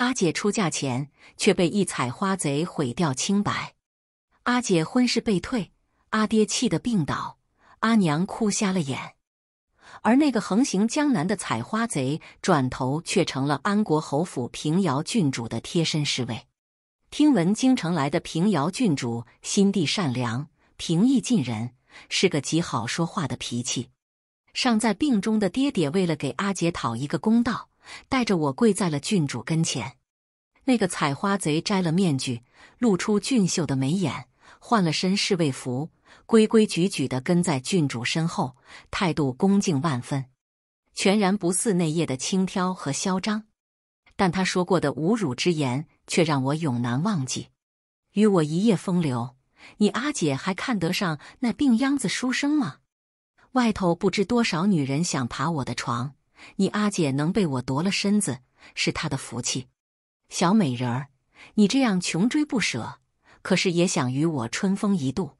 阿姐出嫁前却被一采花贼毁掉清白，阿姐婚事被退，阿爹气得病倒，阿娘哭瞎了眼。而那个横行江南的采花贼，转头却成了安国侯府平遥郡主的贴身侍卫。听闻京城来的平遥郡主心地善良、平易近人，是个极好说话的脾气。尚在病中的爹爹，为了给阿姐讨一个公道。带着我跪在了郡主跟前，那个采花贼摘了面具，露出俊秀的眉眼，换了身侍卫服，规规矩矩地跟在郡主身后，态度恭敬万分，全然不似那夜的轻佻和嚣张。但他说过的侮辱之言，却让我永难忘记。与我一夜风流，你阿姐还看得上那病秧子书生吗？外头不知多少女人想爬我的床。你阿姐能被我夺了身子，是她的福气。小美人儿，你这样穷追不舍，可是也想与我春风一度？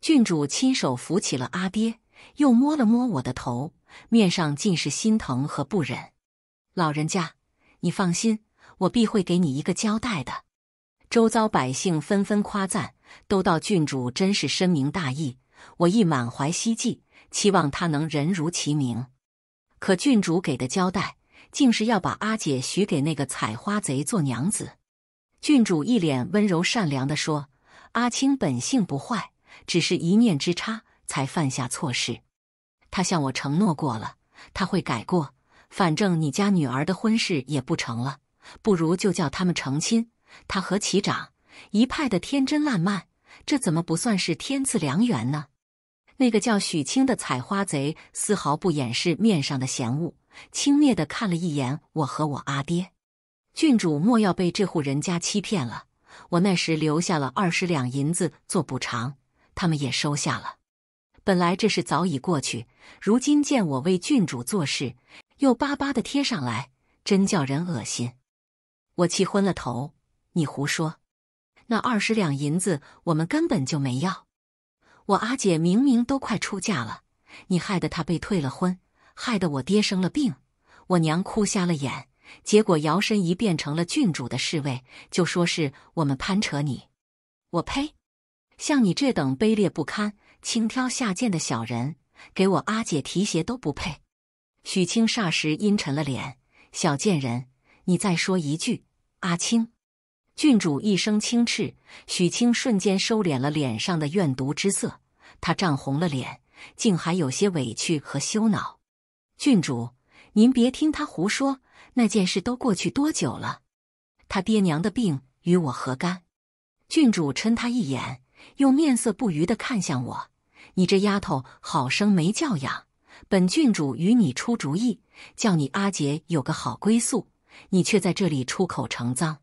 郡主亲手扶起了阿爹，又摸了摸我的头，面上尽是心疼和不忍。老人家，你放心，我必会给你一个交代的。周遭百姓纷纷夸赞，都道郡主真是深明大义。我亦满怀希冀，期望他能人如其名。可郡主给的交代，竟是要把阿姐许给那个采花贼做娘子。郡主一脸温柔善良的说：“阿青本性不坏，只是一念之差才犯下错事。他向我承诺过了，他会改过。反正你家女儿的婚事也不成了，不如就叫他们成亲。他和齐长一派的天真烂漫，这怎么不算是天赐良缘呢？”那个叫许清的采花贼丝毫不掩饰面上的嫌恶，轻蔑的看了一眼我和我阿爹。郡主莫要被这户人家欺骗了。我那时留下了二十两银子做补偿，他们也收下了。本来这事早已过去，如今见我为郡主做事，又巴巴的贴上来，真叫人恶心。我气昏了头，你胡说！那二十两银子我们根本就没要。我阿姐明明都快出嫁了，你害得她被退了婚，害得我爹生了病，我娘哭瞎了眼。结果摇身一变成了郡主的侍卫，就说是我们攀扯你。我呸！像你这等卑劣不堪、轻佻下贱的小人，给我阿姐提鞋都不配。许清霎时阴沉了脸：“小贱人，你再说一句。”阿青，郡主一声轻斥，许清瞬间收敛了脸上的怨毒之色。他涨红了脸，竟还有些委屈和羞恼。郡主，您别听他胡说，那件事都过去多久了？他爹娘的病与我何干？郡主嗔他一眼，又面色不愉的看向我：“你这丫头，好生没教养！本郡主与你出主意，叫你阿姐有个好归宿，你却在这里出口成脏。”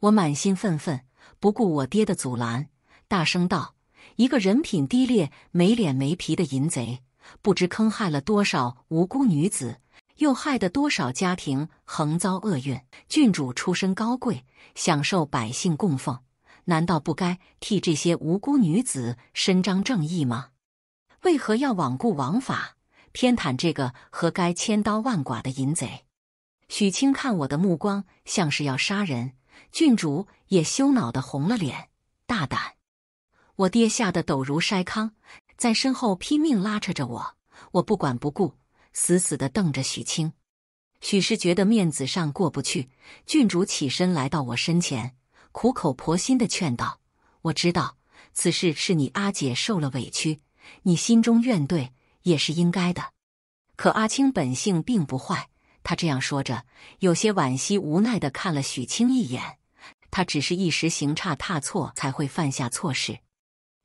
我满心愤愤，不顾我爹的阻拦，大声道。一个人品低劣、没脸没皮的淫贼，不知坑害了多少无辜女子，又害得多少家庭横遭厄运。郡主出身高贵，享受百姓供奉，难道不该替这些无辜女子伸张正义吗？为何要罔顾王法，偏袒这个该千刀万剐的淫贼？许清看我的目光像是要杀人，郡主也羞恼的红了脸，大胆。我爹吓得抖如筛糠，在身后拼命拉扯着我，我不管不顾，死死的瞪着许清。许氏觉得面子上过不去，郡主起身来到我身前，苦口婆心的劝道：“我知道此事是你阿姐受了委屈，你心中怨怼也是应该的。可阿青本性并不坏，他这样说着，有些惋惜无奈的看了许清一眼。他只是一时行差踏错，才会犯下错事。”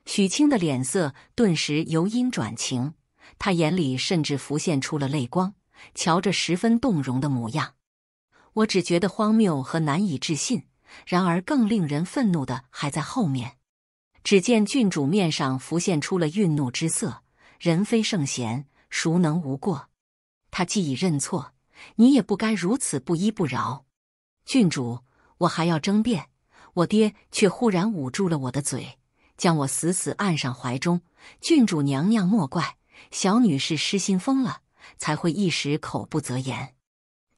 许清的脸色顿时由阴转晴，他眼里甚至浮现出了泪光，瞧着十分动容的模样。我只觉得荒谬和难以置信，然而更令人愤怒的还在后面。只见郡主面上浮现出了愠怒之色，人非圣贤，孰能无过？他既已认错，你也不该如此不依不饶。郡主，我还要争辩，我爹却忽然捂住了我的嘴。将我死死按上怀中，郡主娘娘莫怪，小女是失心疯了，才会一时口不择言。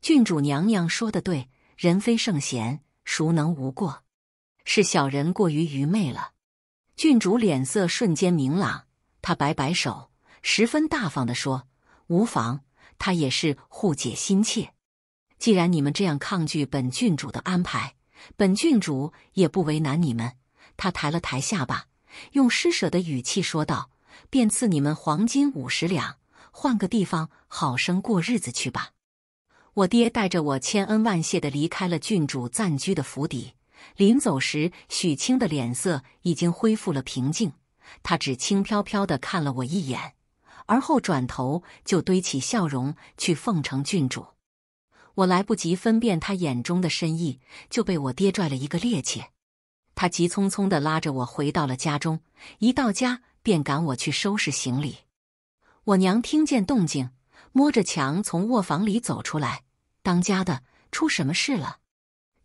郡主娘娘说的对，人非圣贤，孰能无过？是小人过于愚昧了。郡主脸色瞬间明朗，她摆摆手，十分大方的说：“无妨，她也是护姐心切。既然你们这样抗拒本郡主的安排，本郡主也不为难你们。”她抬了抬下巴。用施舍的语气说道：“便赐你们黄金五十两，换个地方好生过日子去吧。”我爹带着我千恩万谢的离开了郡主暂居的府邸。临走时，许清的脸色已经恢复了平静，他只轻飘飘的看了我一眼，而后转头就堆起笑容去奉承郡主。我来不及分辨他眼中的深意，就被我爹拽了一个趔趄。他急匆匆地拉着我回到了家中，一到家便赶我去收拾行李。我娘听见动静，摸着墙从卧房里走出来：“当家的，出什么事了？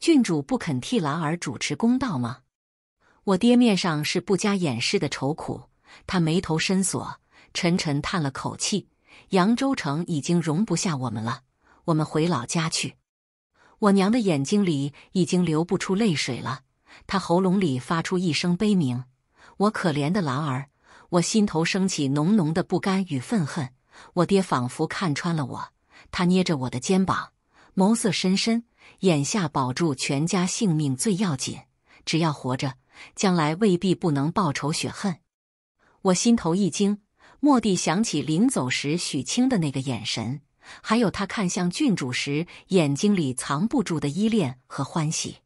郡主不肯替兰儿主持公道吗？”我爹面上是不加掩饰的愁苦，他眉头深锁，沉沉叹了口气：“扬州城已经容不下我们了，我们回老家去。”我娘的眼睛里已经流不出泪水了。他喉咙里发出一声悲鸣，我可怜的兰儿，我心头升起浓浓的不甘与愤恨。我爹仿佛看穿了我，他捏着我的肩膀，眸色深深。眼下保住全家性命最要紧，只要活着，将来未必不能报仇雪恨。我心头一惊，蓦地想起临走时许清的那个眼神，还有他看向郡主时眼睛里藏不住的依恋和欢喜。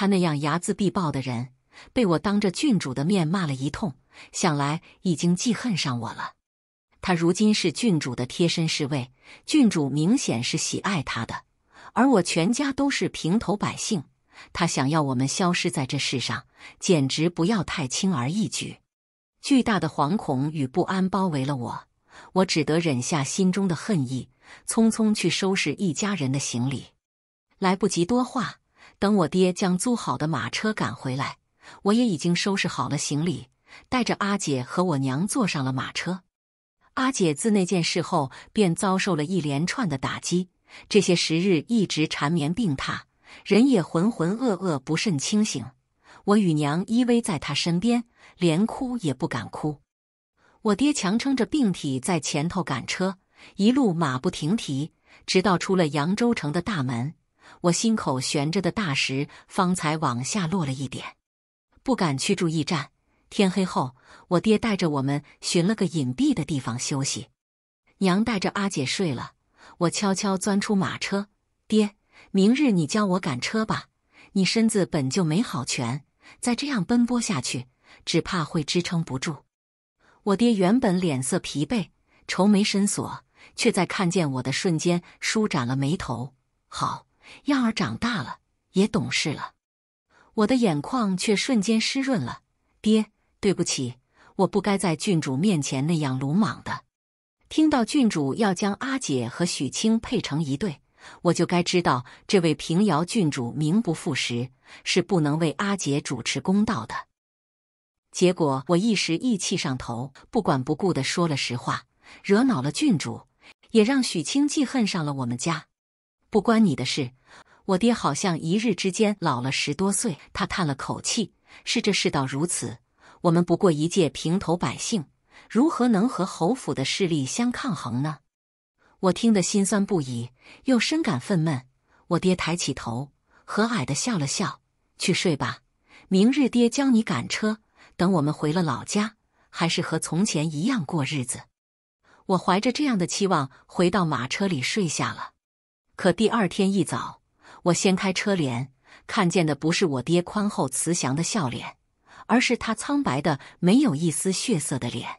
他那样睚眦必报的人，被我当着郡主的面骂了一通，想来已经记恨上我了。他如今是郡主的贴身侍卫，郡主明显是喜爱他的，而我全家都是平头百姓，他想要我们消失在这世上，简直不要太轻而易举。巨大的惶恐与不安包围了我，我只得忍下心中的恨意，匆匆去收拾一家人的行李，来不及多话。等我爹将租好的马车赶回来，我也已经收拾好了行李，带着阿姐和我娘坐上了马车。阿姐自那件事后便遭受了一连串的打击，这些时日一直缠绵病榻，人也浑浑噩噩，不甚清醒。我与娘依偎在她身边，连哭也不敢哭。我爹强撑着病体在前头赶车，一路马不停蹄，直到出了扬州城的大门。我心口悬着的大石方才往下落了一点，不敢去住驿站。天黑后，我爹带着我们寻了个隐蔽的地方休息。娘带着阿姐睡了，我悄悄钻出马车。爹，明日你教我赶车吧。你身子本就没好全，再这样奔波下去，只怕会支撑不住。我爹原本脸色疲惫，愁眉深锁，却在看见我的瞬间舒展了眉头。好。样儿长大了，也懂事了，我的眼眶却瞬间湿润了。爹，对不起，我不该在郡主面前那样鲁莽的。听到郡主要将阿姐和许清配成一对，我就该知道这位平遥郡主名不副实，是不能为阿姐主持公道的。结果我一时意气上头，不管不顾的说了实话，惹恼了郡主，也让许清记恨上了我们家。不关你的事，我爹好像一日之间老了十多岁。他叹了口气：“是这世道如此，我们不过一介平头百姓，如何能和侯府的势力相抗衡呢？”我听得心酸不已，又深感愤懑。我爹抬起头，和蔼地笑了笑：“去睡吧，明日爹教你赶车。等我们回了老家，还是和从前一样过日子。”我怀着这样的期望，回到马车里睡下了。可第二天一早，我掀开车帘，看见的不是我爹宽厚慈祥的笑脸，而是他苍白的、没有一丝血色的脸。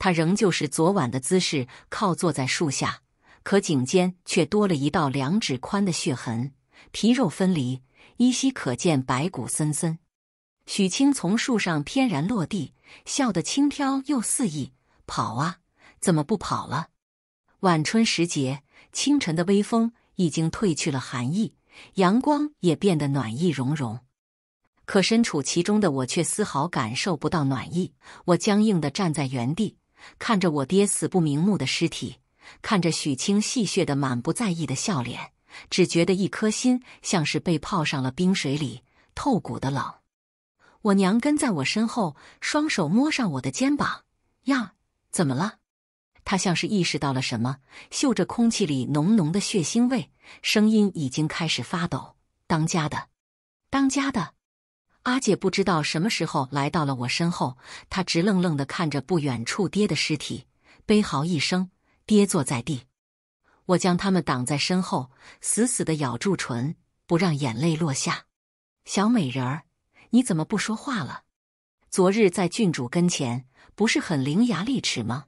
他仍旧是昨晚的姿势，靠坐在树下，可颈间却多了一道两指宽的血痕，皮肉分离，依稀可见白骨森森。许清从树上翩然落地，笑得轻佻又肆意：“跑啊，怎么不跑了？”晚春时节，清晨的微风。已经褪去了寒意，阳光也变得暖意融融，可身处其中的我却丝毫感受不到暖意。我僵硬的站在原地，看着我爹死不瞑目的尸体，看着许清戏谑的满不在意的笑脸，只觉得一颗心像是被泡上了冰水里，透骨的冷。我娘跟在我身后，双手摸上我的肩膀，呀，怎么了？他像是意识到了什么，嗅着空气里浓浓的血腥味，声音已经开始发抖。“当家的，当家的！”阿姐不知道什么时候来到了我身后，她直愣愣的看着不远处爹的尸体，悲嚎一声，跌坐在地。我将他们挡在身后，死死的咬住唇，不让眼泪落下。“小美人儿，你怎么不说话了？昨日在郡主跟前，不是很伶牙俐齿吗？”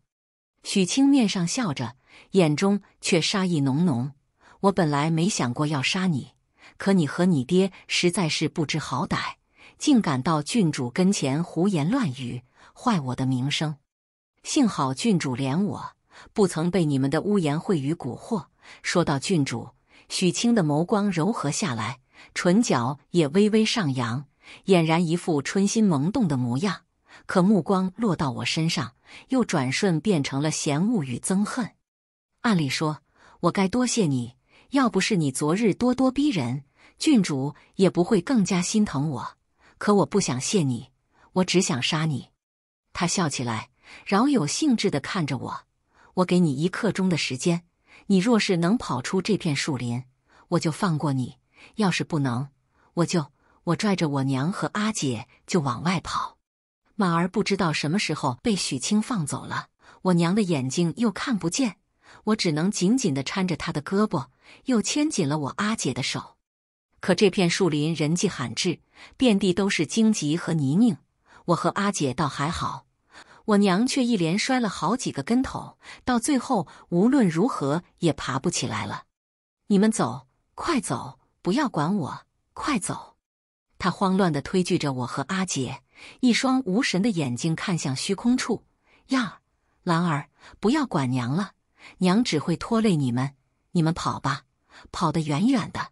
许清面上笑着，眼中却杀意浓浓。我本来没想过要杀你，可你和你爹实在是不知好歹，竟敢到郡主跟前胡言乱语，坏我的名声。幸好郡主怜我，不曾被你们的污言秽语蛊惑。说到郡主，许清的眸光柔和下来，唇角也微微上扬，俨然一副春心萌动的模样。可目光落到我身上，又转瞬变成了嫌恶与憎恨。按理说，我该多谢你，要不是你昨日咄咄逼人，郡主也不会更加心疼我。可我不想谢你，我只想杀你。他笑起来，饶有兴致的看着我。我给你一刻钟的时间，你若是能跑出这片树林，我就放过你；要是不能，我就我拽着我娘和阿姐就往外跑。婉儿不知道什么时候被许清放走了，我娘的眼睛又看不见，我只能紧紧的搀着她的胳膊，又牵紧了我阿姐的手。可这片树林人迹罕至，遍地都是荆棘和泥泞，我和阿姐倒还好，我娘却一连摔了好几个跟头，到最后无论如何也爬不起来了。你们走，快走，不要管我，快走！她慌乱的推拒着我和阿姐。一双无神的眼睛看向虚空处，呀，兰儿，不要管娘了，娘只会拖累你们，你们跑吧，跑得远远的。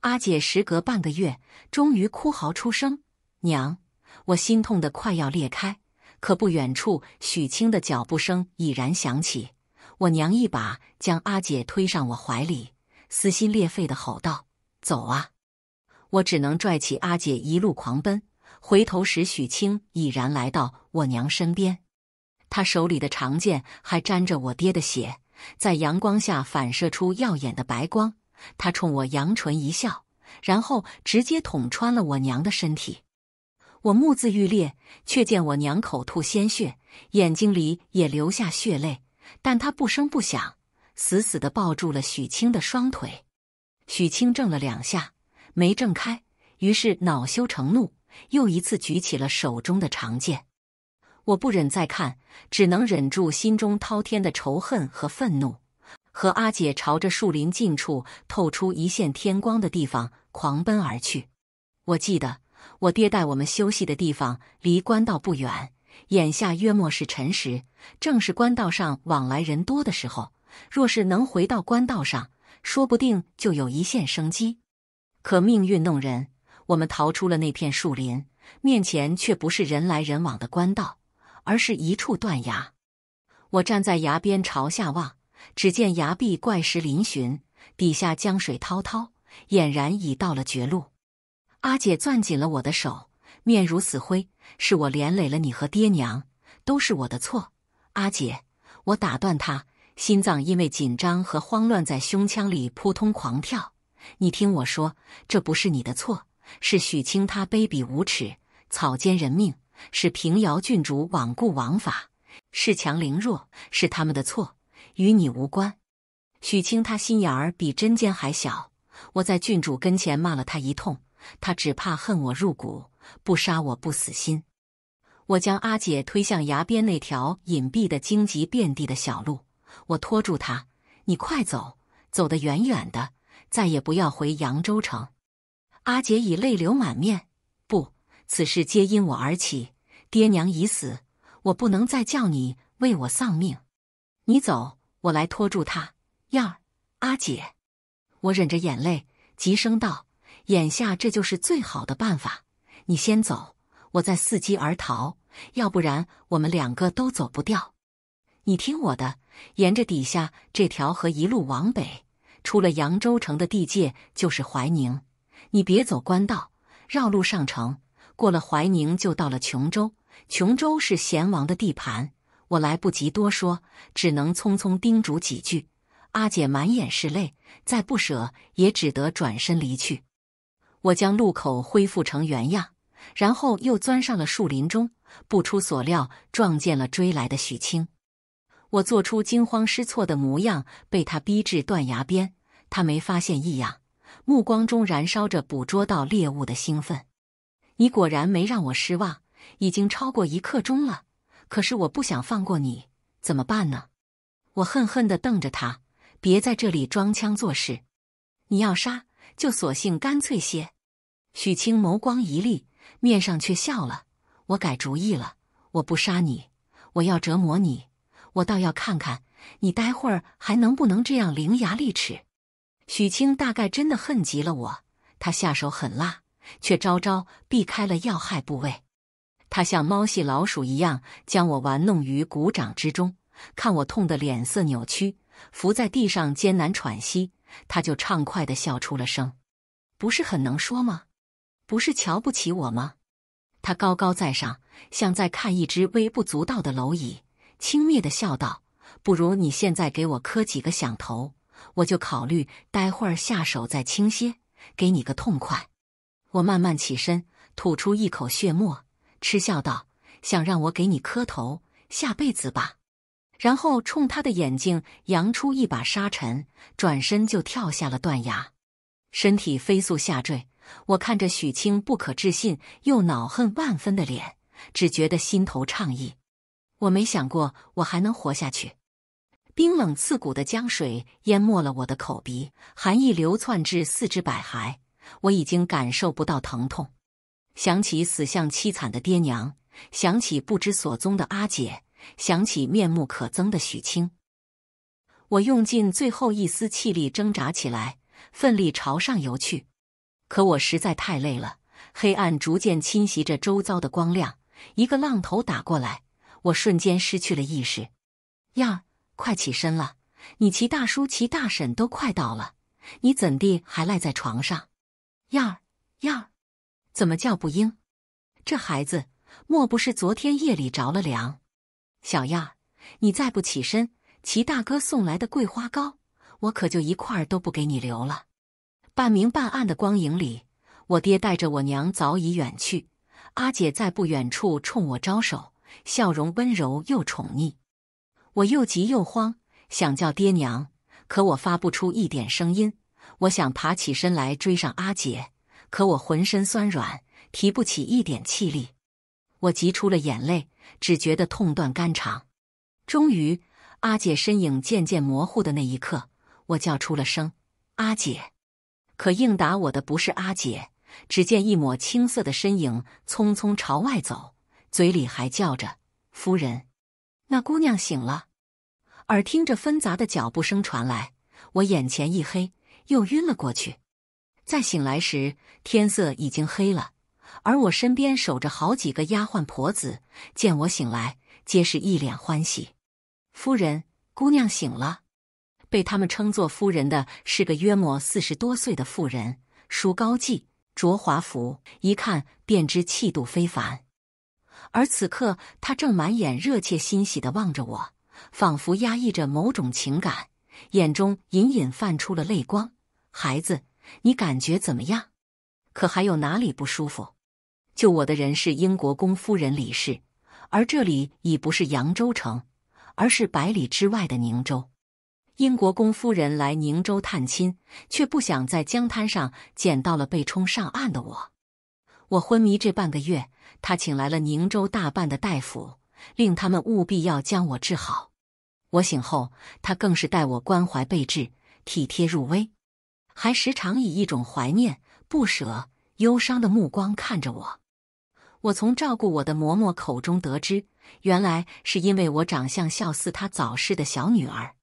阿姐，时隔半个月，终于哭嚎出声，娘，我心痛的快要裂开。可不远处，许清的脚步声已然响起。我娘一把将阿姐推上我怀里，撕心裂肺的吼道：“走啊！”我只能拽起阿姐，一路狂奔。回头时，许清已然来到我娘身边，他手里的长剑还沾着我爹的血，在阳光下反射出耀眼的白光。他冲我扬唇一笑，然后直接捅穿了我娘的身体。我目眦欲裂，却见我娘口吐鲜血，眼睛里也流下血泪，但她不声不响，死死的抱住了许清的双腿。许清挣了两下，没挣开，于是恼羞成怒。又一次举起了手中的长剑，我不忍再看，只能忍住心中滔天的仇恨和愤怒，和阿姐朝着树林近处透出一线天光的地方狂奔而去。我记得我爹带我们休息的地方离官道不远，眼下约莫是辰时，正是官道上往来人多的时候。若是能回到官道上，说不定就有一线生机。可命运弄人。我们逃出了那片树林，面前却不是人来人往的官道，而是一处断崖。我站在崖边朝下望，只见崖壁怪石嶙峋，底下江水滔滔，俨然已到了绝路。阿姐攥紧了我的手，面如死灰：“是我连累了你和爹娘，都是我的错。”阿姐，我打断他，心脏因为紧张和慌乱在胸腔里扑通狂跳。你听我说，这不是你的错。是许清，他卑鄙无耻，草菅人命；是平遥郡主罔顾王法，恃强凌弱，是他们的错，与你无关。许清他心眼儿比针尖还小，我在郡主跟前骂了他一通，他只怕恨我入骨，不杀我不死心。我将阿姐推向崖边那条隐蔽的、荆棘遍地的小路，我拖住他，你快走，走得远远的，再也不要回扬州城。阿姐已泪流满面，不，此事皆因我而起。爹娘已死，我不能再叫你为我丧命。你走，我来拖住他。燕儿，阿姐，我忍着眼泪，急声道：“眼下这就是最好的办法。你先走，我再伺机而逃。要不然我们两个都走不掉。你听我的，沿着底下这条河一路往北，出了扬州城的地界，就是怀宁。”你别走官道，绕路上城。过了怀宁就到了琼州，琼州是贤王的地盘。我来不及多说，只能匆匆叮嘱几句。阿姐满眼是泪，再不舍也只得转身离去。我将路口恢复成原样，然后又钻上了树林中。不出所料，撞见了追来的许清。我做出惊慌失措的模样，被他逼至断崖边。他没发现异样。目光中燃烧着捕捉到猎物的兴奋，你果然没让我失望，已经超过一刻钟了。可是我不想放过你，怎么办呢？我恨恨地瞪着他，别在这里装腔作势，你要杀就索性干脆些。许清眸光一厉，面上却笑了：“我改主意了，我不杀你，我要折磨你，我倒要看看你待会儿还能不能这样伶牙俐齿。”许清大概真的恨极了我，他下手狠辣，却招招避开了要害部位。他像猫戏老鼠一样将我玩弄于鼓掌之中，看我痛得脸色扭曲，伏在地上艰难喘息，他就畅快地笑出了声。不是很能说吗？不是瞧不起我吗？他高高在上，像在看一只微不足道的蝼蚁，轻蔑地笑道：“不如你现在给我磕几个响头。”我就考虑待会儿下手再轻些，给你个痛快。我慢慢起身，吐出一口血沫，嗤笑道：“想让我给你磕头，下辈子吧。”然后冲他的眼睛扬出一把沙尘，转身就跳下了断崖，身体飞速下坠。我看着许清不可置信又恼恨万分的脸，只觉得心头畅意。我没想过我还能活下去。冰冷刺骨的江水淹没了我的口鼻，寒意流窜至四肢百骸。我已经感受不到疼痛，想起死相凄惨的爹娘，想起不知所踪的阿姐，想起面目可憎的许清。我用尽最后一丝气力挣扎起来，奋力朝上游去。可我实在太累了，黑暗逐渐侵袭着周遭的光亮。一个浪头打过来，我瞬间失去了意识。呀！快起身了，你齐大叔、齐大婶都快到了，你怎地还赖在床上？燕儿，燕儿，怎么叫不应？这孩子莫不是昨天夜里着了凉？小燕儿，你再不起身，齐大哥送来的桂花糕，我可就一块都不给你留了。半明半暗的光影里，我爹带着我娘早已远去，阿姐在不远处冲我招手，笑容温柔又宠溺。我又急又慌，想叫爹娘，可我发不出一点声音。我想爬起身来追上阿姐，可我浑身酸软，提不起一点气力。我急出了眼泪，只觉得痛断肝肠。终于，阿姐身影渐渐模糊的那一刻，我叫出了声：“阿姐！”可应答我的不是阿姐，只见一抹青色的身影匆匆朝外走，嘴里还叫着：“夫人。”那姑娘醒了，耳听着纷杂的脚步声传来，我眼前一黑，又晕了过去。再醒来时，天色已经黑了，而我身边守着好几个丫鬟婆子，见我醒来，皆是一脸欢喜。夫人，姑娘醒了。被他们称作夫人的是个约莫四十多岁的妇人，梳高髻，着华服，一看便知气度非凡。而此刻，他正满眼热切欣喜的望着我，仿佛压抑着某种情感，眼中隐隐泛出了泪光。孩子，你感觉怎么样？可还有哪里不舒服？救我的人是英国公夫人李氏，而这里已不是扬州城，而是百里之外的宁州。英国公夫人来宁州探亲，却不想在江滩上捡到了被冲上岸的我。我昏迷这半个月，他请来了宁州大半的大夫，令他们务必要将我治好。我醒后，他更是待我关怀备至、体贴入微，还时常以一种怀念、不舍、忧伤的目光看着我。我从照顾我的嬷嬷口中得知，原来是因为我长相笑似他早逝的小女儿。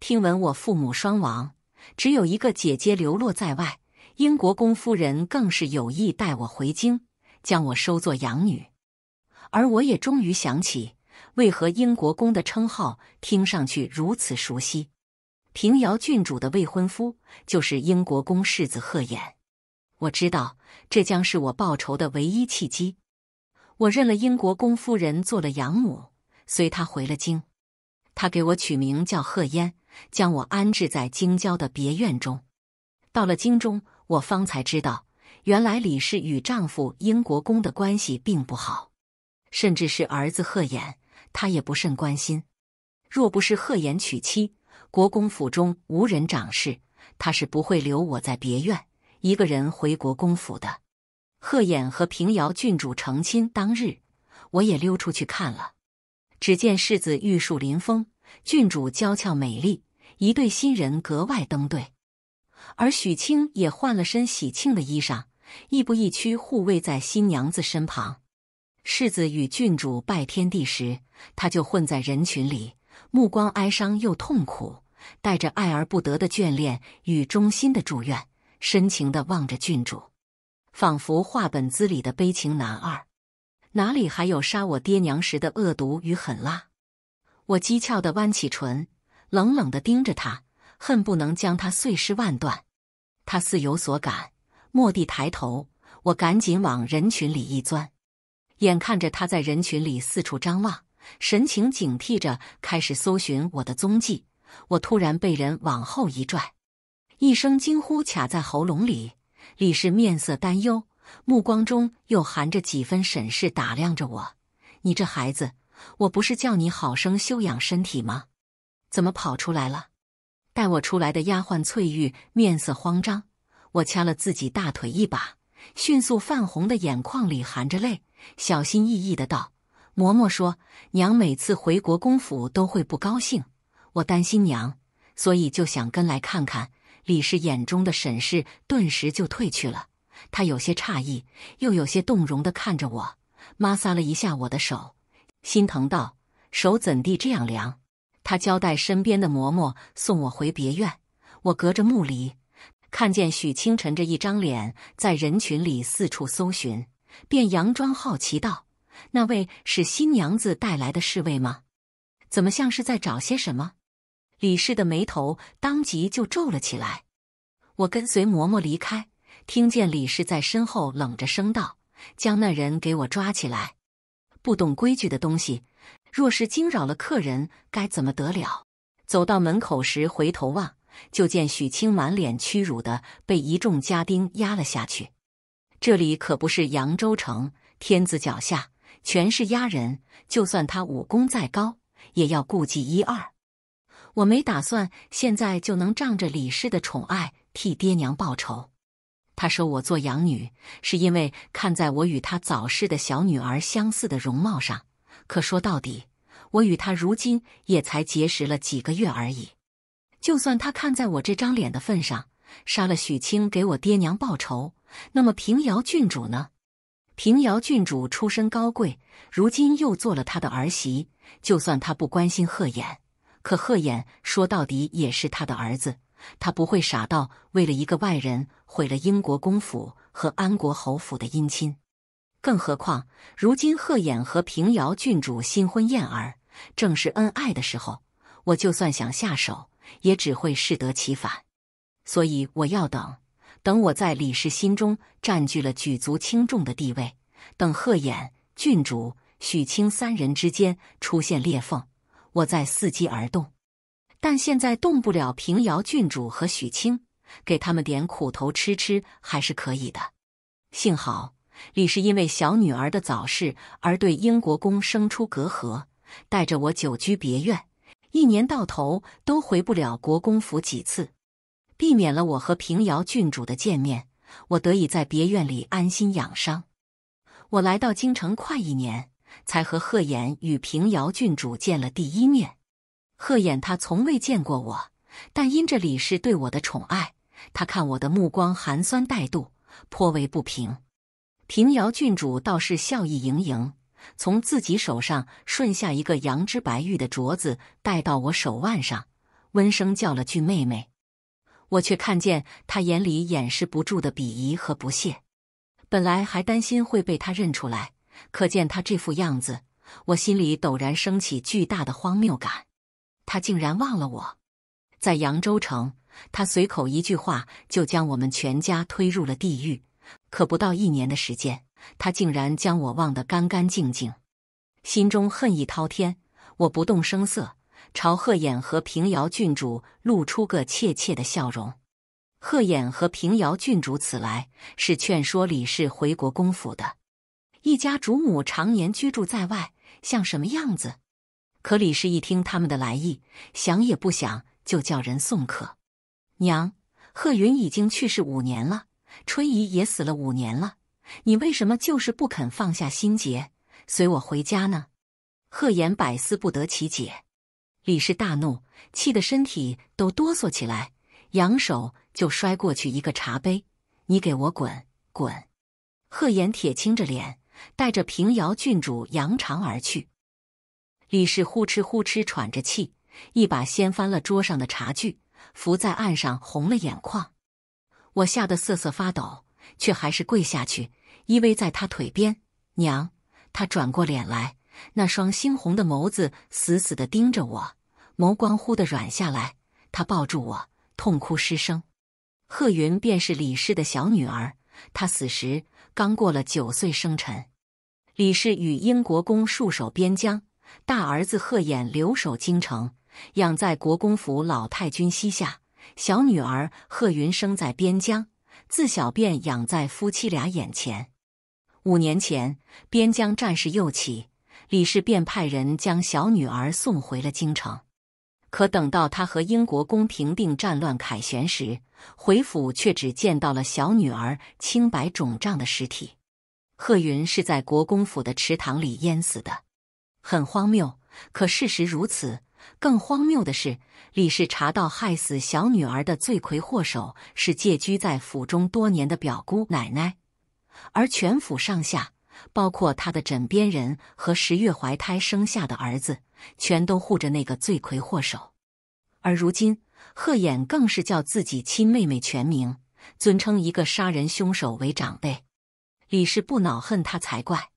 听闻我父母双亡，只有一个姐姐流落在外。英国公夫人更是有意带我回京，将我收作养女，而我也终于想起，为何英国公的称号听上去如此熟悉。平遥郡主的未婚夫就是英国公世子贺延，我知道这将是我报仇的唯一契机。我认了英国公夫人做了养母，随她回了京，她给我取名叫贺嫣，将我安置在京郊的别院中。到了京中。我方才知道，原来李氏与丈夫英国公的关系并不好，甚至是儿子贺衍，他也不甚关心。若不是贺衍娶妻，国公府中无人掌事，他是不会留我在别院，一个人回国公府的。贺衍和平遥郡主成亲当日，我也溜出去看了，只见世子玉树临风，郡主娇俏美丽，一对新人格外登对。而许清也换了身喜庆的衣裳，亦步亦趋护卫在新娘子身旁。世子与郡主拜天地时，他就混在人群里，目光哀伤又痛苦，带着爱而不得的眷恋与衷心的祝愿，深情的望着郡主，仿佛话本子里的悲情男二，哪里还有杀我爹娘时的恶毒与狠辣？我讥诮的弯起唇，冷冷的盯着他。恨不能将他碎尸万段。他似有所感，蓦地抬头。我赶紧往人群里一钻，眼看着他在人群里四处张望，神情警惕着，开始搜寻我的踪迹。我突然被人往后一拽，一声惊呼卡在喉咙里。李氏面色担忧，目光中又含着几分审视，打量着我：“你这孩子，我不是叫你好生休养身体吗？怎么跑出来了？”带我出来的丫鬟翠玉面色慌张，我掐了自己大腿一把，迅速泛红的眼眶里含着泪，小心翼翼的道：“嬷嬷说娘每次回国公府都会不高兴，我担心娘，所以就想跟来看看。”李氏眼中的审视顿时就退去了，她有些诧异，又有些动容的看着我，摩挲了一下我的手，心疼道：“手怎地这样凉？”他交代身边的嬷嬷送我回别院，我隔着木篱看见许清晨着一张脸在人群里四处搜寻，便佯装好奇道：“那位是新娘子带来的侍卫吗？怎么像是在找些什么？”李氏的眉头当即就皱了起来。我跟随嬷嬷离开，听见李氏在身后冷着声道：“将那人给我抓起来，不懂规矩的东西。”若是惊扰了客人，该怎么得了？走到门口时回头望，就见许清满脸屈辱的被一众家丁压了下去。这里可不是扬州城，天子脚下，全是压人。就算他武功再高，也要顾忌一二。我没打算现在就能仗着李氏的宠爱替爹娘报仇。他收我做养女，是因为看在我与他早逝的小女儿相似的容貌上。可说到底，我与他如今也才结识了几个月而已。就算他看在我这张脸的份上杀了许清给我爹娘报仇，那么平遥郡主呢？平遥郡主出身高贵，如今又做了他的儿媳。就算他不关心贺衍，可贺衍说到底也是他的儿子，他不会傻到为了一个外人毁了英国公府和安国侯府的姻亲。更何况，如今贺衍和平遥郡主新婚燕尔，正是恩爱的时候。我就算想下手，也只会适得其反。所以我要等，等我在李氏心中占据了举足轻重的地位，等贺衍、郡主、许清三人之间出现裂缝，我再伺机而动。但现在动不了平遥郡主和许清，给他们点苦头吃吃还是可以的。幸好。李氏因为小女儿的早逝而对英国公生出隔阂，带着我久居别院，一年到头都回不了国公府几次，避免了我和平遥郡主的见面，我得以在别院里安心养伤。我来到京城快一年，才和贺衍与平遥郡主见了第一面。贺衍他从未见过我，但因着李氏对我的宠爱，他看我的目光寒酸带妒，颇为不平。平遥郡主倒是笑意盈盈，从自己手上顺下一个羊脂白玉的镯子戴到我手腕上，温声叫了句“妹妹”，我却看见她眼里掩饰不住的鄙夷和不屑。本来还担心会被她认出来，可见她这副样子，我心里陡然升起巨大的荒谬感。她竟然忘了我，在扬州城，她随口一句话就将我们全家推入了地狱。可不到一年的时间，他竟然将我忘得干干净净，心中恨意滔天。我不动声色，朝贺衍和平遥郡主露出个怯怯的笑容。贺衍和平遥郡主此来是劝说李氏回国公府的。一家主母常年居住在外，像什么样子？可李氏一听他们的来意，想也不想就叫人送客。娘，贺云已经去世五年了。春姨也死了五年了，你为什么就是不肯放下心结，随我回家呢？贺岩百思不得其解。李氏大怒，气得身体都哆嗦起来，扬手就摔过去一个茶杯：“你给我滚，滚！”贺岩铁青着脸，带着平遥郡主扬长而去。李氏呼哧呼哧喘着气，一把掀翻了桌上的茶具，伏在案上红了眼眶。我吓得瑟瑟发抖，却还是跪下去，依偎在他腿边。娘，他转过脸来，那双猩红的眸子死死地盯着我，眸光忽地软下来。他抱住我，痛哭失声。贺云便是李氏的小女儿，她死时刚过了九岁生辰。李氏与英国公戍守边疆，大儿子贺衍留守京城，养在国公府老太君膝下。小女儿贺云生在边疆，自小便养在夫妻俩眼前。五年前，边疆战事又起，李氏便派人将小女儿送回了京城。可等到他和英国公平定战乱凯旋时，回府却只见到了小女儿清白肿胀的尸体。贺云是在国公府的池塘里淹死的，很荒谬，可事实如此。更荒谬的是，李氏查到害死小女儿的罪魁祸首是借居在府中多年的表姑奶奶，而全府上下，包括她的枕边人和十月怀胎生下的儿子，全都护着那个罪魁祸首。而如今，贺衍更是叫自己亲妹妹全名，尊称一个杀人凶手为长辈，李氏不恼恨他才怪。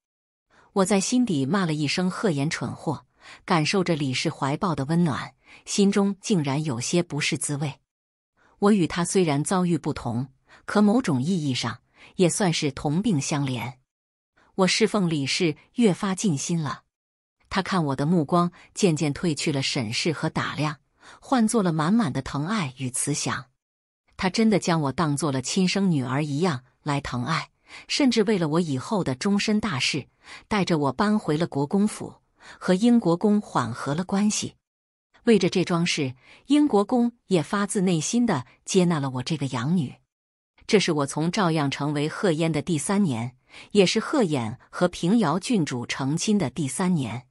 我在心底骂了一声：“贺衍，蠢货。”感受着李氏怀抱的温暖，心中竟然有些不是滋味。我与他虽然遭遇不同，可某种意义上也算是同病相怜。我侍奉李氏越发尽心了。他看我的目光渐渐褪去了审视和打量，换作了满满的疼爱与慈祥。他真的将我当做了亲生女儿一样来疼爱，甚至为了我以后的终身大事，带着我搬回了国公府。和英国公缓和了关系，为着这桩事，英国公也发自内心的接纳了我这个养女。这是我从照样成为贺嫣的第三年，也是贺衍和平遥郡主成亲的第三年。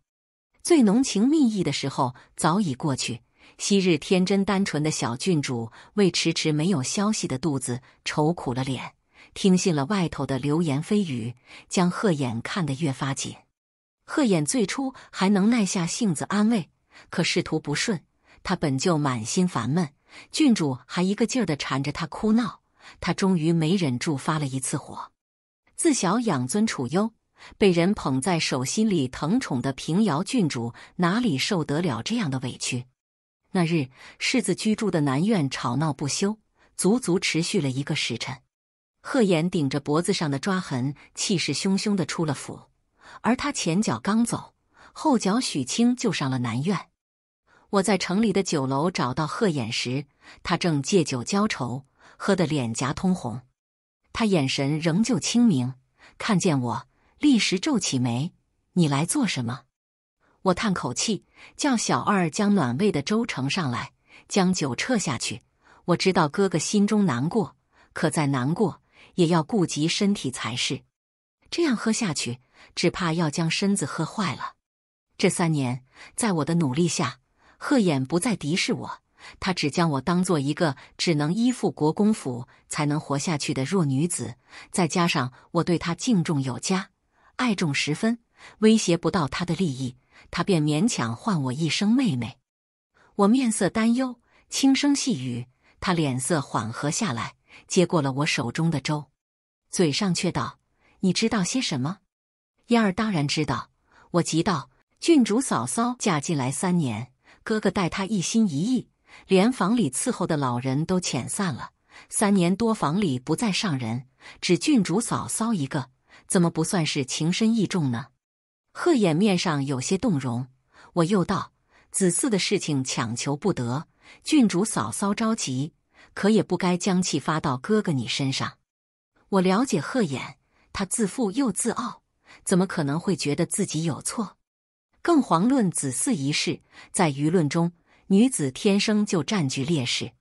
最浓情蜜意的时候早已过去，昔日天真单纯的小郡主为迟迟没有消息的肚子愁苦了脸，听信了外头的流言蜚语，将贺衍看得越发紧。贺衍最初还能耐下性子安慰，可仕途不顺，他本就满心烦闷，郡主还一个劲儿的缠着他哭闹，他终于没忍住发了一次火。自小养尊处优，被人捧在手心里疼宠的平遥郡主哪里受得了这样的委屈？那日世子居住的南院吵闹不休，足足持续了一个时辰。贺衍顶着脖子上的抓痕，气势汹汹的出了府。而他前脚刚走，后脚许清就上了南院。我在城里的酒楼找到贺衍时，他正借酒浇愁，喝得脸颊通红。他眼神仍旧清明，看见我，立时皱起眉：“你来做什么？”我叹口气，叫小二将暖胃的粥盛上来，将酒撤下去。我知道哥哥心中难过，可再难过也要顾及身体才是。这样喝下去。只怕要将身子喝坏了。这三年，在我的努力下，贺衍不再敌视我，他只将我当做一个只能依附国公府才能活下去的弱女子。再加上我对他敬重有加，爱重十分，威胁不到他的利益，他便勉强唤我一声妹妹。我面色担忧，轻声细语。他脸色缓和下来，接过了我手中的粥，嘴上却道：“你知道些什么？”燕儿当然知道，我急道：“郡主嫂嫂嫁进来三年，哥哥待她一心一意，连房里伺候的老人都遣散了。三年多，房里不再上人，只郡主嫂嫂一个，怎么不算是情深意重呢？”贺衍面上有些动容，我又道：“子嗣的事情强求不得，郡主嫂嫂着急，可也不该将气发到哥哥你身上。我了解贺衍，他自负又自傲。”怎么可能会觉得自己有错？更遑论子嗣一事，在舆论中，女子天生就占据劣势。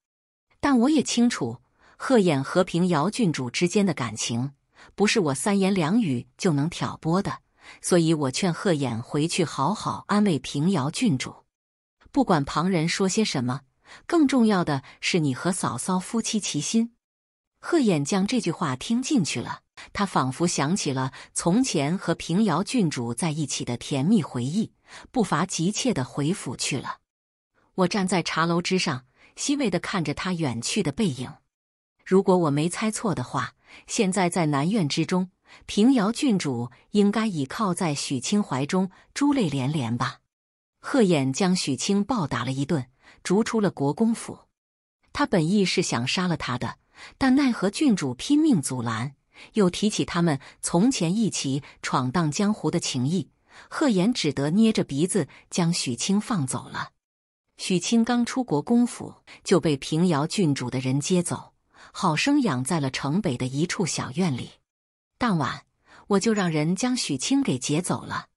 但我也清楚，贺衍和平遥郡主之间的感情，不是我三言两语就能挑拨的。所以，我劝贺衍回去好好安慰平遥郡主。不管旁人说些什么，更重要的是你和嫂嫂夫妻齐心。贺衍将这句话听进去了，他仿佛想起了从前和平遥郡主在一起的甜蜜回忆，步伐急切地回府去了。我站在茶楼之上，欣慰地看着他远去的背影。如果我没猜错的话，现在在南院之中，平遥郡主应该倚靠在许清怀中，珠泪连连吧。贺衍将许清暴打了一顿，逐出了国公府。他本意是想杀了他的。但奈何郡主拼命阻拦，又提起他们从前一起闯荡江湖的情谊，贺岩只得捏着鼻子将许清放走了。许清刚出国公府，就被平遥郡主的人接走，好生养在了城北的一处小院里。当晚，我就让人将许清给劫走了。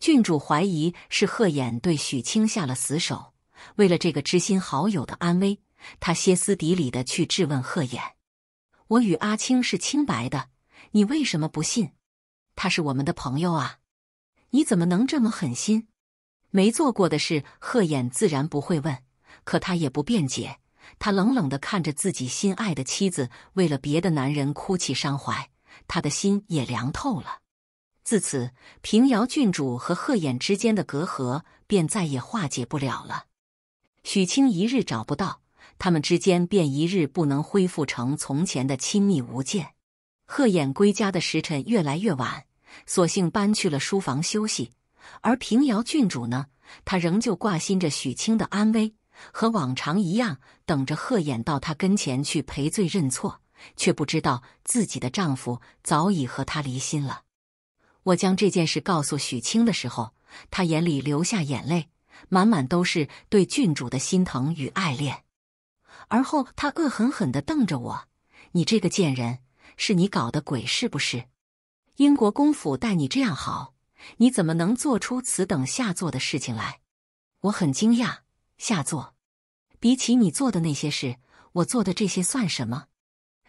郡主怀疑是贺衍对许清下了死手，为了这个知心好友的安危。他歇斯底里的去质问贺衍：“我与阿青是清白的，你为什么不信？他是我们的朋友啊！你怎么能这么狠心？没做过的事，贺衍自然不会问，可他也不辩解。他冷冷的看着自己心爱的妻子为了别的男人哭泣伤怀，他的心也凉透了。自此，平遥郡主和贺衍之间的隔阂便再也化解不了了。许清一日找不到。”他们之间便一日不能恢复成从前的亲密无间。贺衍归家的时辰越来越晚，索性搬去了书房休息。而平遥郡主呢，她仍旧挂心着许清的安危，和往常一样等着贺衍到她跟前去赔罪认错，却不知道自己的丈夫早已和她离心了。我将这件事告诉许清的时候，她眼里流下眼泪，满满都是对郡主的心疼与爱恋。而后，他恶狠狠的瞪着我：“你这个贱人，是你搞的鬼是不是？英国公府待你这样好，你怎么能做出此等下作的事情来？”我很惊讶：“下作？比起你做的那些事，我做的这些算什么？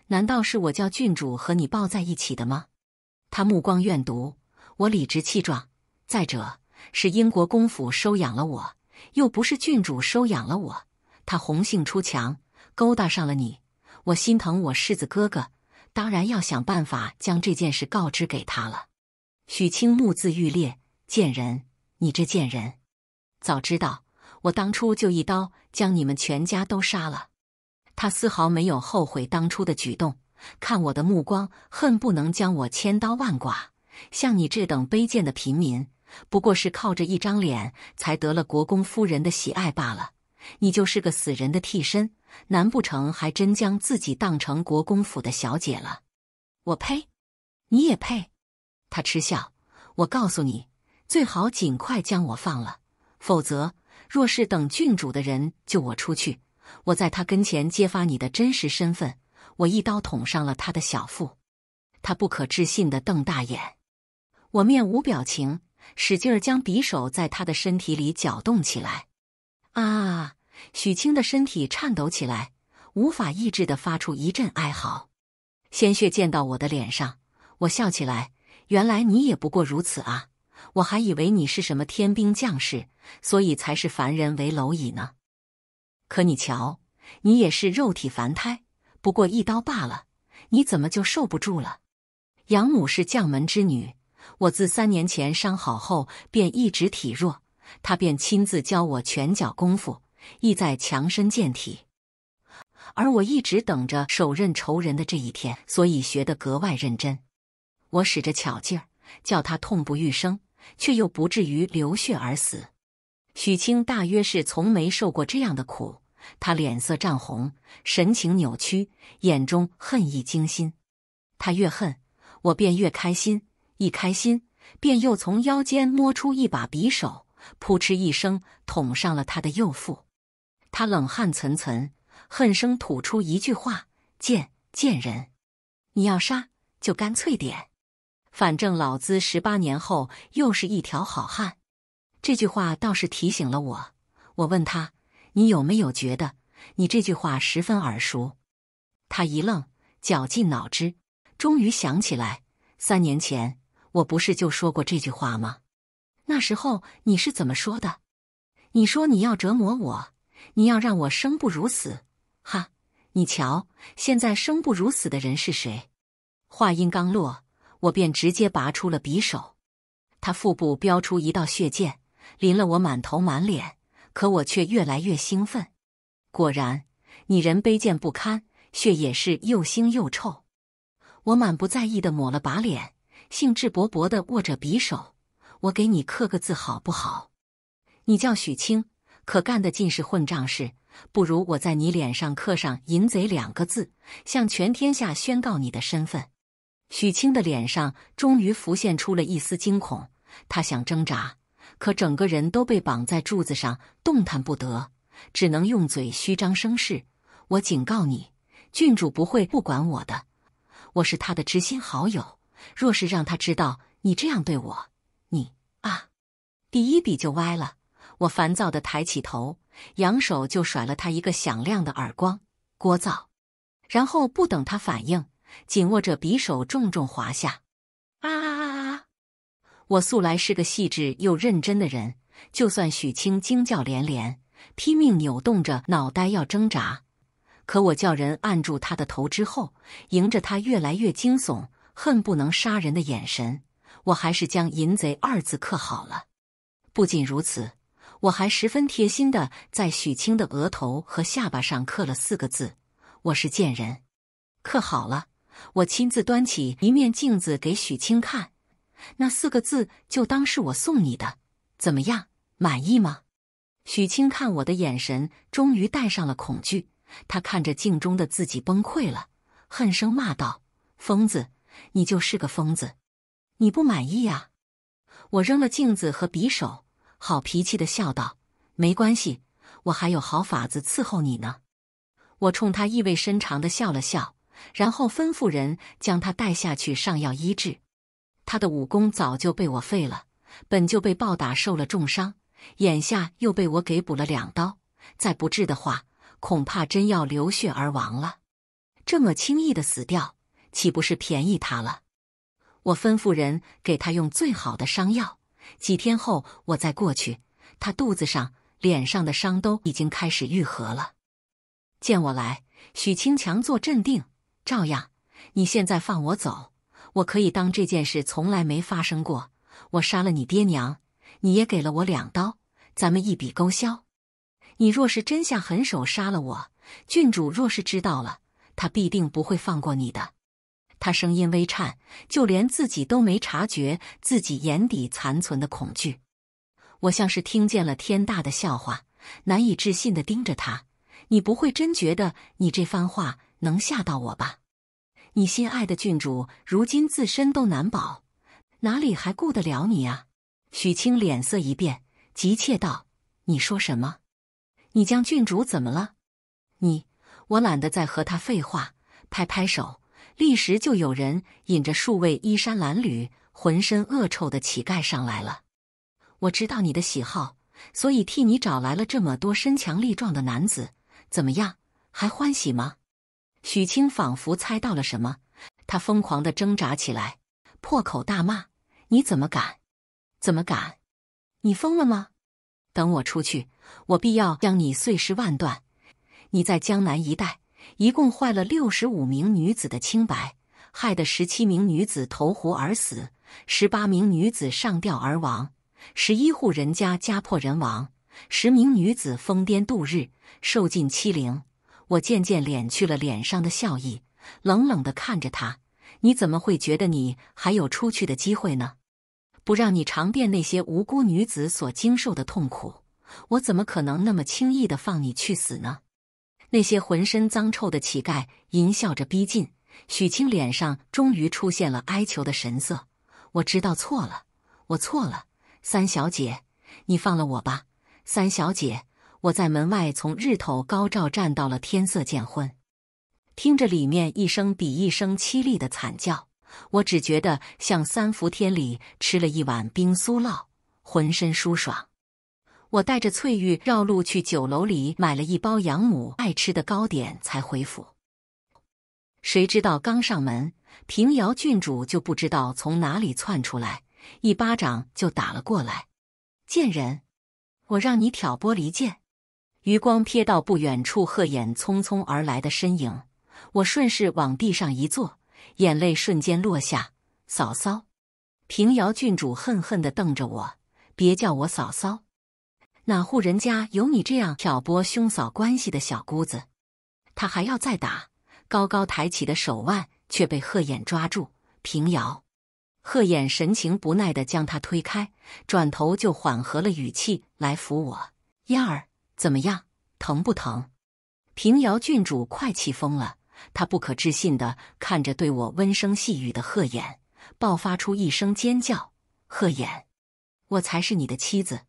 难道是我叫郡主和你抱在一起的吗？”他目光怨毒，我理直气壮：“再者，是英国公府收养了我，又不是郡主收养了我。他红杏出墙。”勾搭上了你，我心疼我世子哥哥，当然要想办法将这件事告知给他了。许清目眦欲裂，贱人，你这贱人！早知道我当初就一刀将你们全家都杀了。他丝毫没有后悔当初的举动，看我的目光恨不能将我千刀万剐。像你这等卑贱的平民，不过是靠着一张脸才得了国公夫人的喜爱罢了。你就是个死人的替身。难不成还真将自己当成国公府的小姐了？我呸！你也配？他嗤笑。我告诉你，最好尽快将我放了，否则若是等郡主的人救我出去，我在他跟前揭发你的真实身份，我一刀捅上了他的小腹。他不可置信的瞪大眼，我面无表情，使劲将匕首在他的身体里搅动起来。啊！许清的身体颤抖起来，无法抑制的发出一阵哀嚎，鲜血溅到我的脸上，我笑起来，原来你也不过如此啊！我还以为你是什么天兵将士，所以才是凡人为蝼蚁呢。可你瞧，你也是肉体凡胎，不过一刀罢了，你怎么就受不住了？养母是将门之女，我自三年前伤好后便一直体弱，她便亲自教我拳脚功夫。意在强身健体，而我一直等着手刃仇人的这一天，所以学得格外认真。我使着巧劲儿，叫他痛不欲生，却又不至于流血而死。许清大约是从没受过这样的苦，他脸色涨红，神情扭曲，眼中恨意惊心。他越恨，我便越开心。一开心，便又从腰间摸出一把匕首，扑哧一声捅上了他的右腹。他冷汗涔涔，恨声吐出一句话：“贱贱人，你要杀就干脆点，反正老子十八年后又是一条好汉。”这句话倒是提醒了我。我问他：“你有没有觉得你这句话十分耳熟？”他一愣，绞尽脑汁，终于想起来：三年前我不是就说过这句话吗？那时候你是怎么说的？你说你要折磨我。你要让我生不如死，哈！你瞧，现在生不如死的人是谁？话音刚落，我便直接拔出了匕首。他腹部飙出一道血剑，淋了我满头满脸。可我却越来越兴奋。果然，你人卑贱不堪，血也是又腥又臭。我满不在意的抹了把脸，兴致勃勃的握着匕首。我给你刻个字好不好？你叫许清。可干的尽是混账事，不如我在你脸上刻上“淫贼”两个字，向全天下宣告你的身份。许清的脸上终于浮现出了一丝惊恐，他想挣扎，可整个人都被绑在柱子上，动弹不得，只能用嘴虚张声势。我警告你，郡主不会不管我的，我是他的知心好友。若是让他知道你这样对我，你啊，第一笔就歪了。我烦躁的抬起头，扬手就甩了他一个响亮的耳光，聒噪。然后不等他反应，紧握着匕首重重划下。啊！我素来是个细致又认真的人，就算许清惊叫连连，拼命扭动着脑袋要挣扎，可我叫人按住他的头之后，迎着他越来越惊悚、恨不能杀人的眼神，我还是将“淫贼”二字刻好了。不仅如此。我还十分贴心的在许清的额头和下巴上刻了四个字：“我是贱人。”刻好了，我亲自端起一面镜子给许清看，那四个字就当是我送你的，怎么样，满意吗？许清看我的眼神终于带上了恐惧，他看着镜中的自己崩溃了，恨声骂道：“疯子，你就是个疯子，你不满意呀！”我扔了镜子和匕首。好脾气的笑道：“没关系，我还有好法子伺候你呢。”我冲他意味深长的笑了笑，然后吩咐人将他带下去上药医治。他的武功早就被我废了，本就被暴打受了重伤，眼下又被我给补了两刀，再不治的话，恐怕真要流血而亡了。这么轻易的死掉，岂不是便宜他了？我吩咐人给他用最好的伤药。几天后我再过去，他肚子上、脸上的伤都已经开始愈合了。见我来，许清强作镇定，照样。你现在放我走，我可以当这件事从来没发生过。我杀了你爹娘，你也给了我两刀，咱们一笔勾销。你若是真下狠手杀了我，郡主若是知道了，他必定不会放过你的。他声音微颤，就连自己都没察觉自己眼底残存的恐惧。我像是听见了天大的笑话，难以置信的盯着他：“你不会真觉得你这番话能吓到我吧？”你心爱的郡主如今自身都难保，哪里还顾得了你啊？许清脸色一变，急切道：“你说什么？你将郡主怎么了？你……我懒得再和他废话，拍拍手。”立时就有人引着数位衣衫褴褛、浑身恶臭的乞丐上来了。我知道你的喜好，所以替你找来了这么多身强力壮的男子。怎么样，还欢喜吗？许清仿佛猜到了什么，他疯狂的挣扎起来，破口大骂：“你怎么敢？怎么敢？你疯了吗？等我出去，我必要将你碎尸万段！你在江南一带。”一共坏了六十五名女子的清白，害得十七名女子投湖而死，十八名女子上吊而亡，十一户人家家破人亡，十名女子疯癫度日，受尽欺凌。我渐渐敛去了脸上的笑意，冷冷地看着他。你怎么会觉得你还有出去的机会呢？不让你尝遍那些无辜女子所经受的痛苦，我怎么可能那么轻易的放你去死呢？那些浑身脏臭的乞丐淫笑着逼近，许清脸上终于出现了哀求的神色。我知道错了，我错了，三小姐，你放了我吧。三小姐，我在门外从日头高照站到了天色渐昏，听着里面一声比一声凄厉的惨叫，我只觉得像三伏天里吃了一碗冰酥烙，浑身舒爽。我带着翠玉绕路去酒楼里买了一包养母爱吃的糕点，才回府。谁知道刚上门，平遥郡主就不知道从哪里窜出来，一巴掌就打了过来。贱人，我让你挑拨离间！余光瞥到不远处贺衍匆匆而来的身影，我顺势往地上一坐，眼泪瞬间落下。嫂嫂，平遥郡主恨恨地瞪着我，别叫我嫂嫂。哪户人家有你这样挑拨兄嫂关系的小姑子？他还要再打，高高抬起的手腕却被贺衍抓住。平遥，贺衍神情不耐地将他推开，转头就缓和了语气：“来扶我，燕儿，怎么样，疼不疼？”平遥郡主快气疯了，他不可置信地看着对我温声细语的贺衍，爆发出一声尖叫：“贺衍，我才是你的妻子！”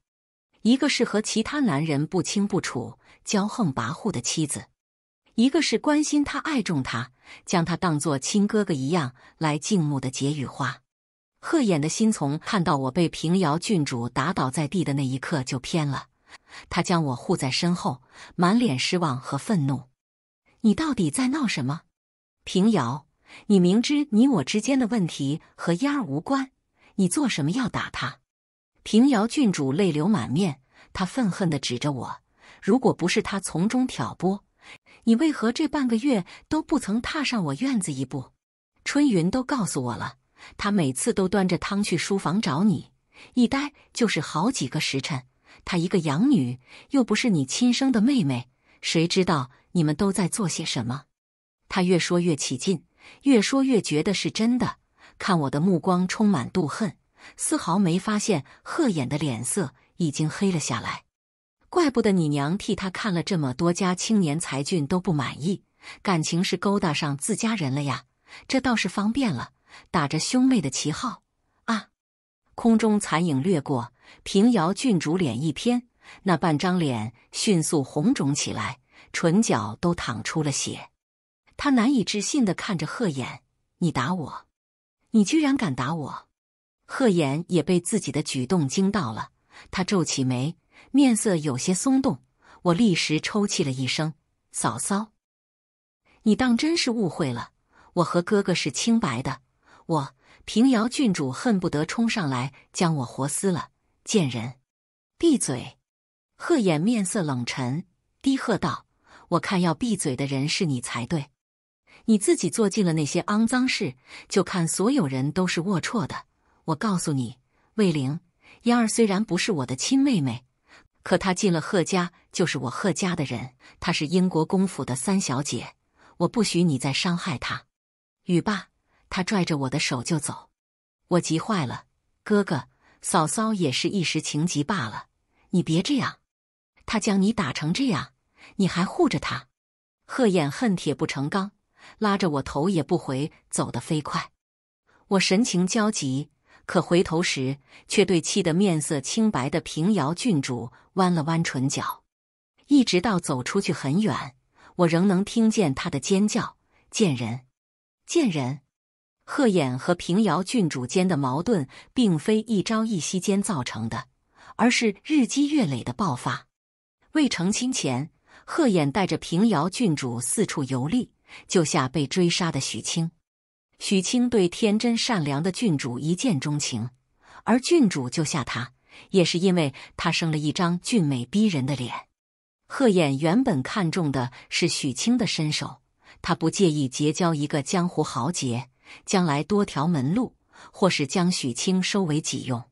一个是和其他男人不清不楚、骄横跋扈的妻子，一个是关心他、爱重他、将他当作亲哥哥一样来敬慕的解语花。贺衍的心从看到我被平遥郡主打倒在地的那一刻就偏了，他将我护在身后，满脸失望和愤怒。你到底在闹什么？平遥，你明知你我之间的问题和嫣儿无关，你做什么要打他？平遥郡主泪流满面，她愤恨地指着我：“如果不是他从中挑拨，你为何这半个月都不曾踏上我院子一步？”春云都告诉我了，她每次都端着汤去书房找你，一待就是好几个时辰。她一个养女，又不是你亲生的妹妹，谁知道你们都在做些什么？她越说越起劲，越说越觉得是真的，看我的目光充满妒恨。丝毫没发现，贺衍的脸色已经黑了下来。怪不得你娘替他看了这么多家青年才俊都不满意，感情是勾搭上自家人了呀！这倒是方便了，打着兄妹的旗号啊！空中残影掠过，平遥郡主脸一偏，那半张脸迅速红肿起来，唇角都淌出了血。他难以置信地看着贺衍：“你打我！你居然敢打我！”贺衍也被自己的举动惊到了，他皱起眉，面色有些松动。我立时抽泣了一声：“嫂嫂，你当真是误会了，我和哥哥是清白的。”我平遥郡主恨不得冲上来将我活撕了。贱人，闭嘴！贺衍面色冷沉，低喝道：“我看要闭嘴的人是你才对，你自己做尽了那些肮脏事，就看所有人都是龌龊的。”我告诉你，魏玲，燕儿虽然不是我的亲妹妹，可她进了贺家就是我贺家的人。她是英国公府的三小姐，我不许你再伤害她。语罢，他拽着我的手就走，我急坏了。哥哥，嫂嫂也是一时情急罢了，你别这样。他将你打成这样，你还护着他？贺衍恨铁不成钢，拉着我头也不回走得飞快。我神情焦急。可回头时，却对气得面色清白的平遥郡主弯了弯唇角。一直到走出去很远，我仍能听见他的尖叫：“贱人，贱人！”贺衍和平遥郡主间的矛盾并非一朝一夕间造成的，而是日积月累的爆发。未成亲前，贺衍带着平遥郡主四处游历，救下被追杀的许清。许清对天真善良的郡主一见钟情，而郡主救下他，也是因为他生了一张俊美逼人的脸。贺衍原本看中的是许清的身手，他不介意结交一个江湖豪杰，将来多条门路，或是将许清收为己用。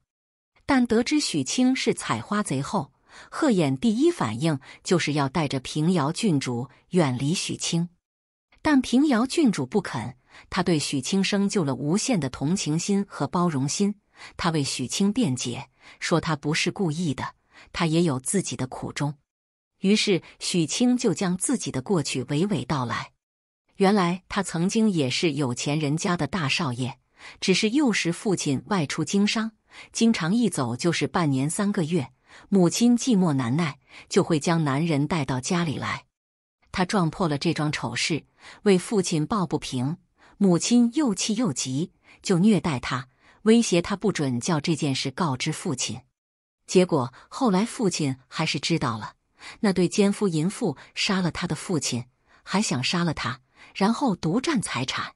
但得知许清是采花贼后，贺衍第一反应就是要带着平遥郡主远离许清，但平遥郡主不肯。他对许清生就了无限的同情心和包容心，他为许清辩解，说他不是故意的，他也有自己的苦衷。于是许清就将自己的过去娓娓道来。原来他曾经也是有钱人家的大少爷，只是幼时父亲外出经商，经常一走就是半年三个月，母亲寂寞难耐，就会将男人带到家里来。他撞破了这桩丑事，为父亲抱不平。母亲又气又急，就虐待他，威胁他不准叫这件事告知父亲。结果后来父亲还是知道了，那对奸夫淫妇杀了他的父亲，还想杀了他，然后独占财产。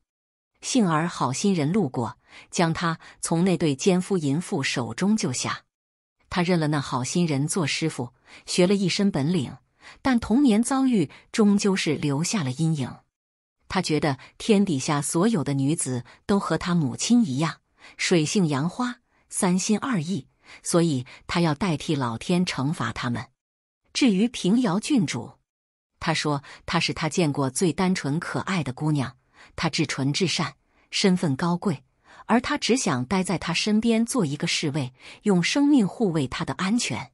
幸而好心人路过，将他从那对奸夫淫妇手中救下。他认了那好心人做师傅，学了一身本领，但童年遭遇终究是留下了阴影。他觉得天底下所有的女子都和他母亲一样水性杨花、三心二意，所以他要代替老天惩罚他们。至于平遥郡主，他说她是他见过最单纯可爱的姑娘，她至纯至善，身份高贵，而他只想待在她身边做一个侍卫，用生命护卫她的安全。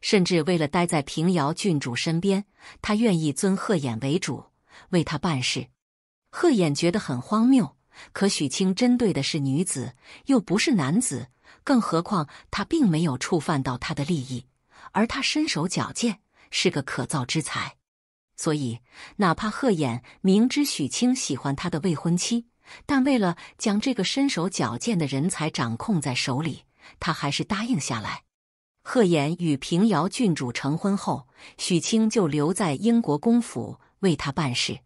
甚至为了待在平遥郡主身边，他愿意尊贺衍为主，为他办事。贺衍觉得很荒谬，可许清针对的是女子，又不是男子，更何况他并没有触犯到他的利益，而他身手矫健，是个可造之才。所以哪怕贺衍明知许清喜欢他的未婚妻，但为了将这个身手矫健的人才掌控在手里，他还是答应下来。贺衍与平遥郡主成婚后，许清就留在英国公府为他办事。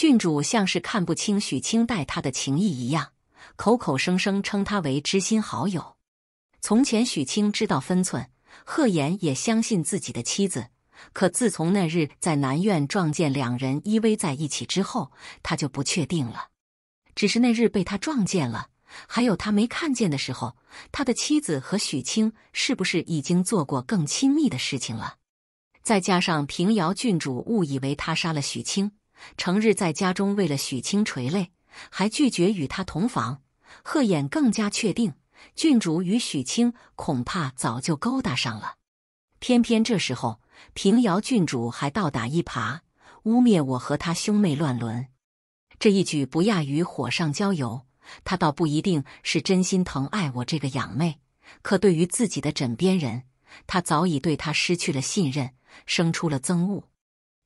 郡主像是看不清许清待他的情谊一样，口口声声称他为知心好友。从前许清知道分寸，贺言也相信自己的妻子。可自从那日在南院撞见两人依偎在一起之后，他就不确定了。只是那日被他撞见了，还有他没看见的时候，他的妻子和许清是不是已经做过更亲密的事情了？再加上平遥郡主误以为他杀了许清。成日在家中为了许清垂泪，还拒绝与他同房。贺衍更加确定，郡主与许清恐怕早就勾搭上了。偏偏这时候，平遥郡主还倒打一耙，污蔑我和他兄妹乱伦。这一举不亚于火上浇油。他倒不一定是真心疼爱我这个养妹，可对于自己的枕边人，他早已对他失去了信任，生出了憎恶。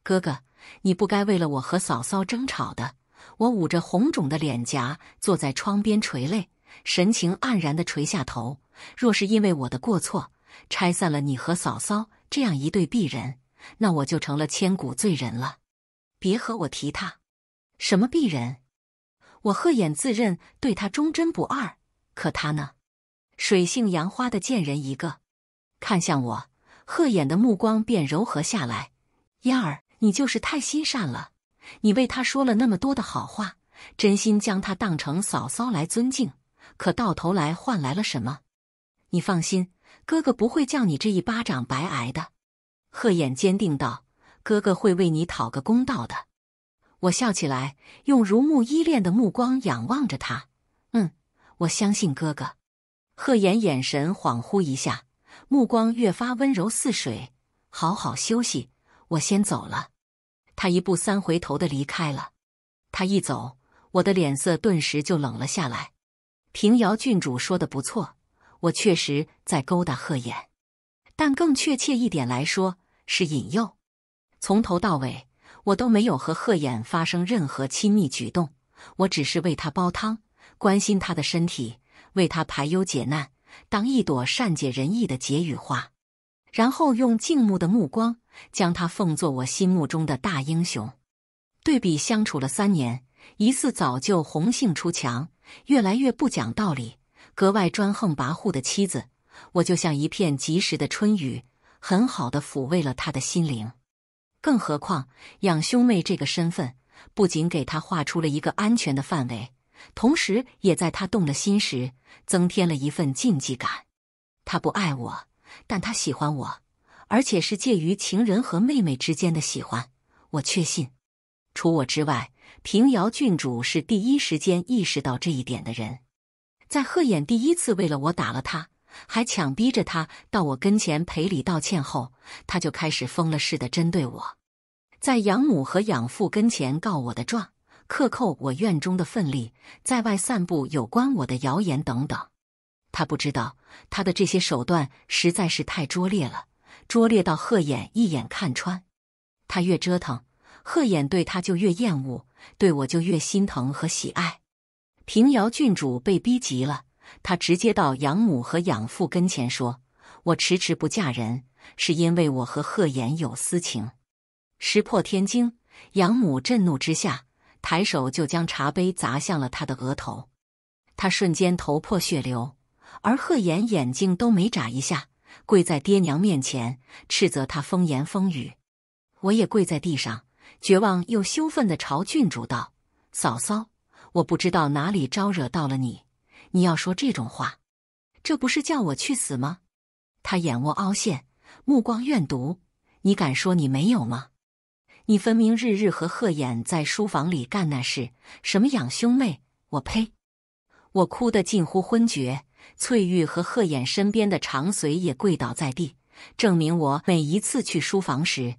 哥哥。你不该为了我和嫂嫂争吵的。我捂着红肿的脸颊，坐在窗边垂泪，神情黯然地垂下头。若是因为我的过错，拆散了你和嫂嫂这样一对璧人，那我就成了千古罪人了。别和我提他，什么璧人？我贺衍自认对他忠贞不二，可他呢，水性杨花的贱人一个。看向我，贺衍的目光便柔和下来。嫣儿。你就是太心善了，你为他说了那么多的好话，真心将他当成嫂嫂来尊敬，可到头来换来了什么？你放心，哥哥不会叫你这一巴掌白挨的。贺衍坚定道：“哥哥会为你讨个公道的。”我笑起来，用如沐依恋的目光仰望着他。嗯，我相信哥哥。贺衍眼神恍惚一下，目光越发温柔似水。好好休息。我先走了。他一步三回头的离开了。他一走，我的脸色顿时就冷了下来。平遥郡主说的不错，我确实在勾搭贺衍，但更确切一点来说是引诱。从头到尾，我都没有和贺衍发生任何亲密举动。我只是为他煲汤，关心他的身体，为他排忧解难，当一朵善解人意的解语花。然后用敬慕的目光将他奉作我心目中的大英雄。对比相处了三年，疑似早就红杏出墙，越来越不讲道理，格外专横跋扈的妻子，我就像一片及时的春雨，很好的抚慰了他的心灵。更何况养兄妹这个身份，不仅给他画出了一个安全的范围，同时也在他动了心时增添了一份禁忌感。他不爱我。但他喜欢我，而且是介于情人和妹妹之间的喜欢。我确信，除我之外，平遥郡主是第一时间意识到这一点的人。在贺衍第一次为了我打了他，还强逼着他到我跟前赔礼道歉后，他就开始疯了似的针对我，在养母和养父跟前告我的状，克扣我院中的份力，在外散布有关我的谣言等等。他不知道，他的这些手段实在是太拙劣了，拙劣到贺衍一眼看穿。他越折腾，贺衍对他就越厌恶，对我就越心疼和喜爱。平遥郡主被逼急了，他直接到养母和养父跟前说：“我迟迟不嫁人，是因为我和贺衍有私情。”石破天惊，养母震怒之下，抬手就将茶杯砸向了他的额头，他瞬间头破血流。而贺衍眼睛都没眨一下，跪在爹娘面前斥责他风言风语。我也跪在地上，绝望又羞愤地朝郡主道：“嫂嫂，我不知道哪里招惹到了你，你要说这种话，这不是叫我去死吗？”他眼窝凹陷，目光怨毒。你敢说你没有吗？你分明日日和贺衍在书房里干那事，什么养兄妹？我呸！我哭得近乎昏厥。翠玉和贺衍身边的长随也跪倒在地，证明我每一次去书房时，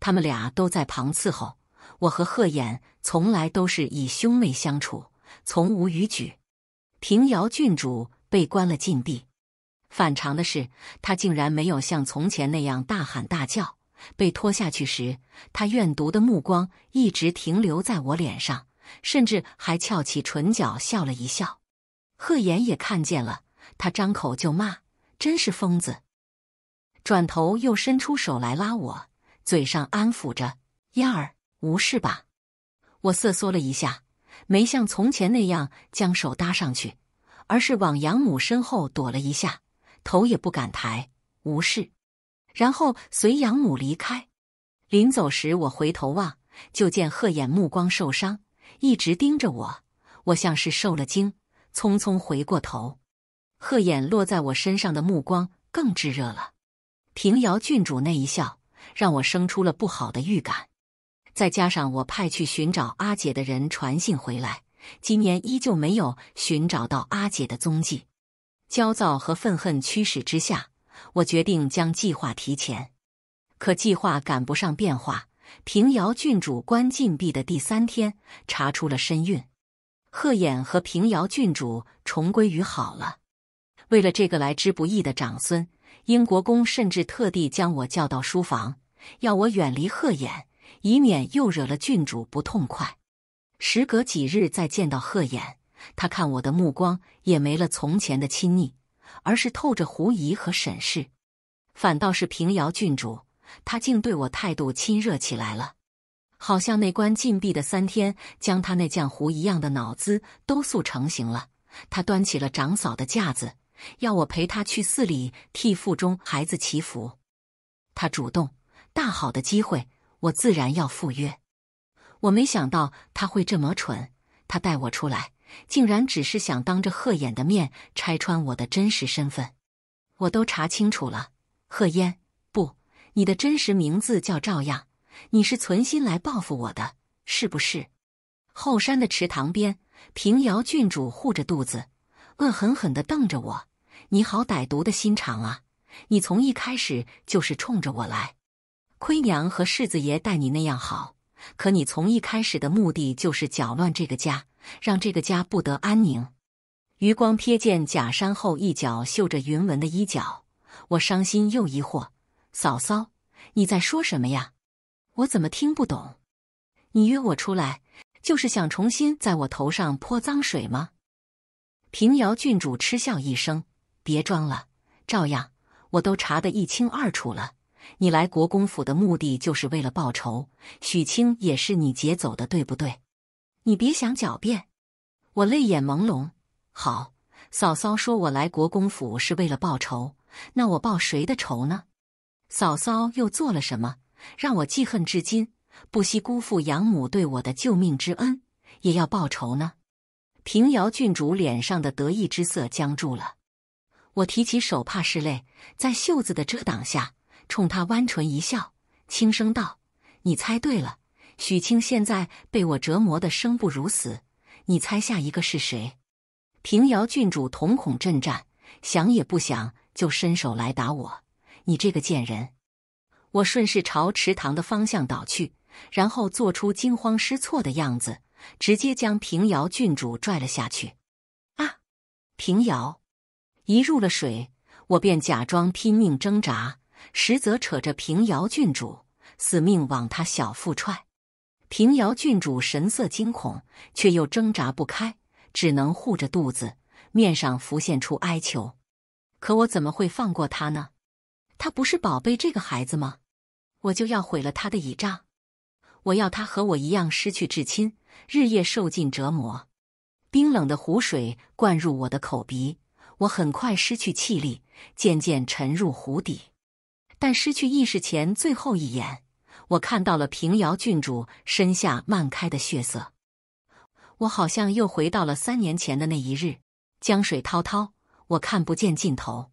他们俩都在旁伺候。我和贺衍从来都是以兄妹相处，从无逾矩。平遥郡主被关了禁地，反常的是，她竟然没有像从前那样大喊大叫。被拖下去时，她怨毒的目光一直停留在我脸上，甚至还翘起唇角笑了一笑。贺岩也看见了，他张口就骂：“真是疯子！”转头又伸出手来拉我，嘴上安抚着：“燕儿，无事吧？”我瑟缩了一下，没像从前那样将手搭上去，而是往养母身后躲了一下，头也不敢抬，无事。然后随养母离开。临走时，我回头望，就见贺衍目光受伤，一直盯着我。我像是受了惊。匆匆回过头，贺眼落在我身上的目光更炙热了。平遥郡主那一笑，让我生出了不好的预感。再加上我派去寻找阿姐的人传信回来，今年依旧没有寻找到阿姐的踪迹。焦躁和愤恨驱使之下，我决定将计划提前。可计划赶不上变化，平遥郡主关禁闭的第三天，查出了身孕。贺衍和平遥郡主重归于好了。为了这个来之不易的长孙，英国公甚至特地将我叫到书房，要我远离贺衍，以免又惹了郡主不痛快。时隔几日再见到贺衍，他看我的目光也没了从前的亲昵，而是透着狐疑和审视。反倒是平遥郡主，他竟对我态度亲热起来了。好像那关禁闭的三天，将他那浆糊一样的脑子都塑成型了。他端起了长嫂的架子，要我陪他去寺里替腹中孩子祈福。他主动，大好的机会，我自然要赴约。我没想到他会这么蠢，他带我出来，竟然只是想当着贺衍的面拆穿我的真实身份。我都查清楚了，贺烟，不，你的真实名字叫赵样。你是存心来报复我的，是不是？后山的池塘边，平遥郡主护着肚子，恶狠狠地瞪着我。你好歹毒的心肠啊！你从一开始就是冲着我来。亏娘和世子爷待你那样好，可你从一开始的目的就是搅乱这个家，让这个家不得安宁。余光瞥见假山后一角绣着云纹的衣角，我伤心又疑惑：“嫂嫂，你在说什么呀？”我怎么听不懂？你约我出来，就是想重新在我头上泼脏水吗？平遥郡主嗤笑一声：“别装了，照样，我都查得一清二楚了。你来国公府的目的就是为了报仇，许清也是你劫走的，对不对？你别想狡辩。”我泪眼朦胧。好，嫂嫂说我来国公府是为了报仇，那我报谁的仇呢？嫂嫂又做了什么？让我记恨至今，不惜辜负养母对我的救命之恩，也要报仇呢。平遥郡主脸上的得意之色僵住了，我提起手帕拭泪，在袖子的遮挡下，冲他弯唇一笑，轻声道：“你猜对了，许清现在被我折磨得生不如死。你猜下一个是谁？”平遥郡主瞳孔震颤，想也不想就伸手来打我：“你这个贱人！”我顺势朝池塘的方向倒去，然后做出惊慌失措的样子，直接将平遥郡主拽了下去。啊！平遥一入了水，我便假装拼命挣扎，实则扯着平遥郡主死命往他小腹踹。平遥郡主神色惊恐，却又挣扎不开，只能护着肚子，面上浮现出哀求。可我怎么会放过他呢？他不是宝贝这个孩子吗？我就要毁了他的倚仗，我要他和我一样失去至亲，日夜受尽折磨。冰冷的湖水灌入我的口鼻，我很快失去气力，渐渐沉入湖底。但失去意识前最后一眼，我看到了平遥郡主身下漫开的血色。我好像又回到了三年前的那一日，江水滔滔，我看不见尽头，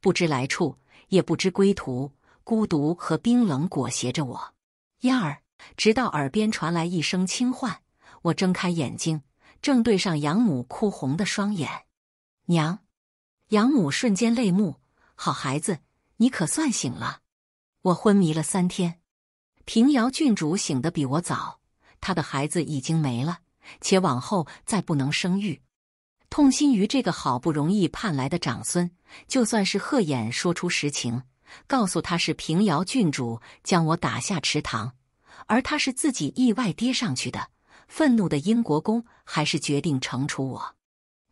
不知来处，也不知归途。孤独和冰冷裹挟着我，燕儿。直到耳边传来一声轻唤，我睁开眼睛，正对上养母哭红的双眼。娘，养母瞬间泪目。好孩子，你可算醒了。我昏迷了三天，平遥郡主醒得比我早，她的孩子已经没了，且往后再不能生育。痛心于这个好不容易盼来的长孙，就算是贺衍说出实情。告诉他是平遥郡主将我打下池塘，而他是自己意外跌上去的。愤怒的英国公还是决定惩处我，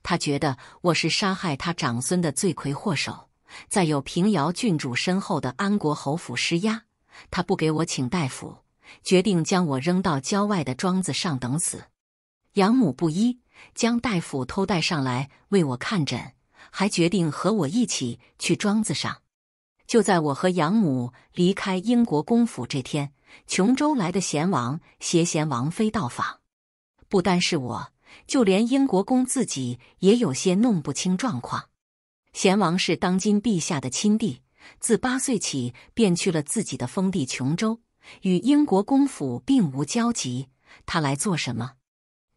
他觉得我是杀害他长孙的罪魁祸首。再有平遥郡主身后的安国侯府施压，他不给我请大夫，决定将我扔到郊外的庄子上等死。养母不依，将大夫偷带上来为我看诊，还决定和我一起去庄子上。就在我和养母离开英国公府这天，琼州来的贤王携贤王妃到访。不单是我，就连英国公自己也有些弄不清状况。贤王是当今陛下的亲弟，自八岁起便去了自己的封地琼州，与英国公府并无交集。他来做什么？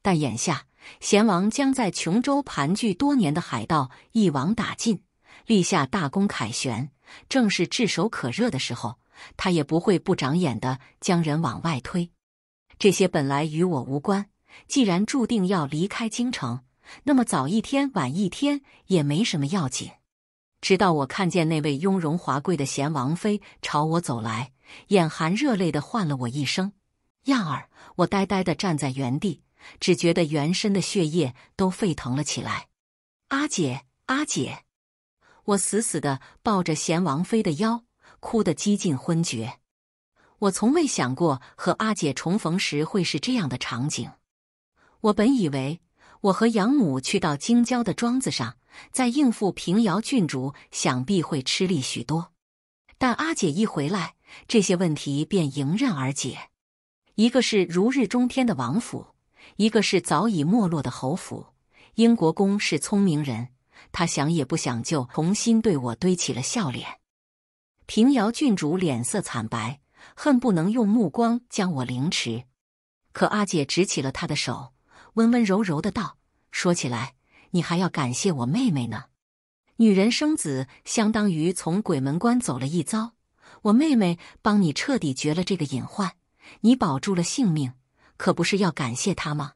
但眼下，贤王将在琼州盘踞多年的海盗一网打尽，立下大功，凯旋。正是炙手可热的时候，他也不会不长眼的将人往外推。这些本来与我无关，既然注定要离开京城，那么早一天晚一天也没什么要紧。直到我看见那位雍容华贵的贤王妃朝我走来，眼含热泪的唤了我一声“燕儿”，我呆呆地站在原地，只觉得原身的血液都沸腾了起来。“阿姐，阿姐！”我死死的抱着贤王妃的腰，哭得几近昏厥。我从未想过和阿姐重逢时会是这样的场景。我本以为我和养母去到京郊的庄子上，再应付平遥郡主，想必会吃力许多。但阿姐一回来，这些问题便迎刃而解。一个是如日中天的王府，一个是早已没落的侯府。英国公是聪明人。他想也不想就重新对我堆起了笑脸。平遥郡主脸色惨白，恨不能用目光将我凌迟。可阿姐直起了她的手，温温柔柔的道：“说起来，你还要感谢我妹妹呢。女人生子相当于从鬼门关走了一遭，我妹妹帮你彻底绝了这个隐患，你保住了性命，可不是要感谢她吗？”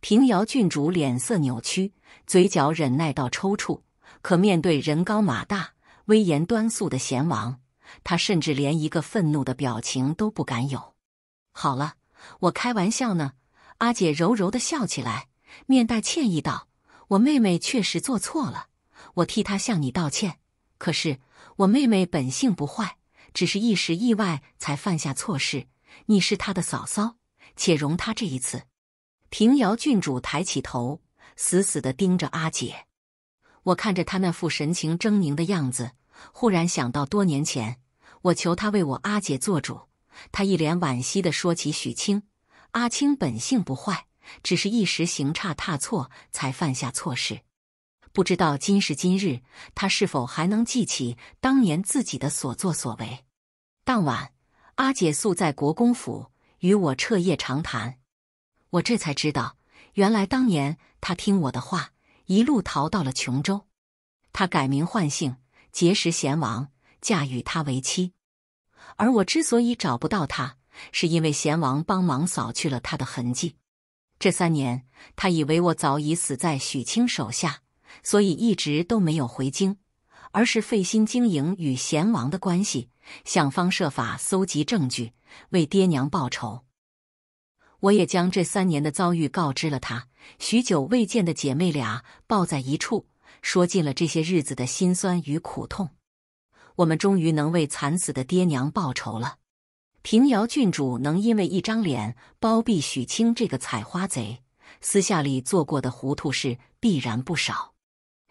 平遥郡主脸色扭曲，嘴角忍耐到抽搐。可面对人高马大、威严端肃的贤王，他甚至连一个愤怒的表情都不敢有。好了，我开玩笑呢。阿姐柔柔的笑起来，面带歉意道：“我妹妹确实做错了，我替她向你道歉。可是我妹妹本性不坏，只是一时意外才犯下错事。你是她的嫂嫂，且容她这一次。”平遥郡主抬起头，死死的盯着阿姐。我看着她那副神情狰狞的样子，忽然想到多年前我求她为我阿姐做主，他一脸惋惜的说起许清。阿清本性不坏，只是一时行差踏错，才犯下错事。不知道今时今日，他是否还能记起当年自己的所作所为？当晚，阿姐宿在国公府，与我彻夜长谈。我这才知道，原来当年他听我的话，一路逃到了琼州。他改名换姓，结识贤王，嫁与他为妻。而我之所以找不到他，是因为贤王帮忙扫去了他的痕迹。这三年，他以为我早已死在许清手下，所以一直都没有回京，而是费心经营与贤王的关系，想方设法搜集证据，为爹娘报仇。我也将这三年的遭遇告知了她，许久未见的姐妹俩抱在一处，说尽了这些日子的辛酸与苦痛。我们终于能为惨死的爹娘报仇了。平遥郡主能因为一张脸包庇许清这个采花贼，私下里做过的糊涂事必然不少。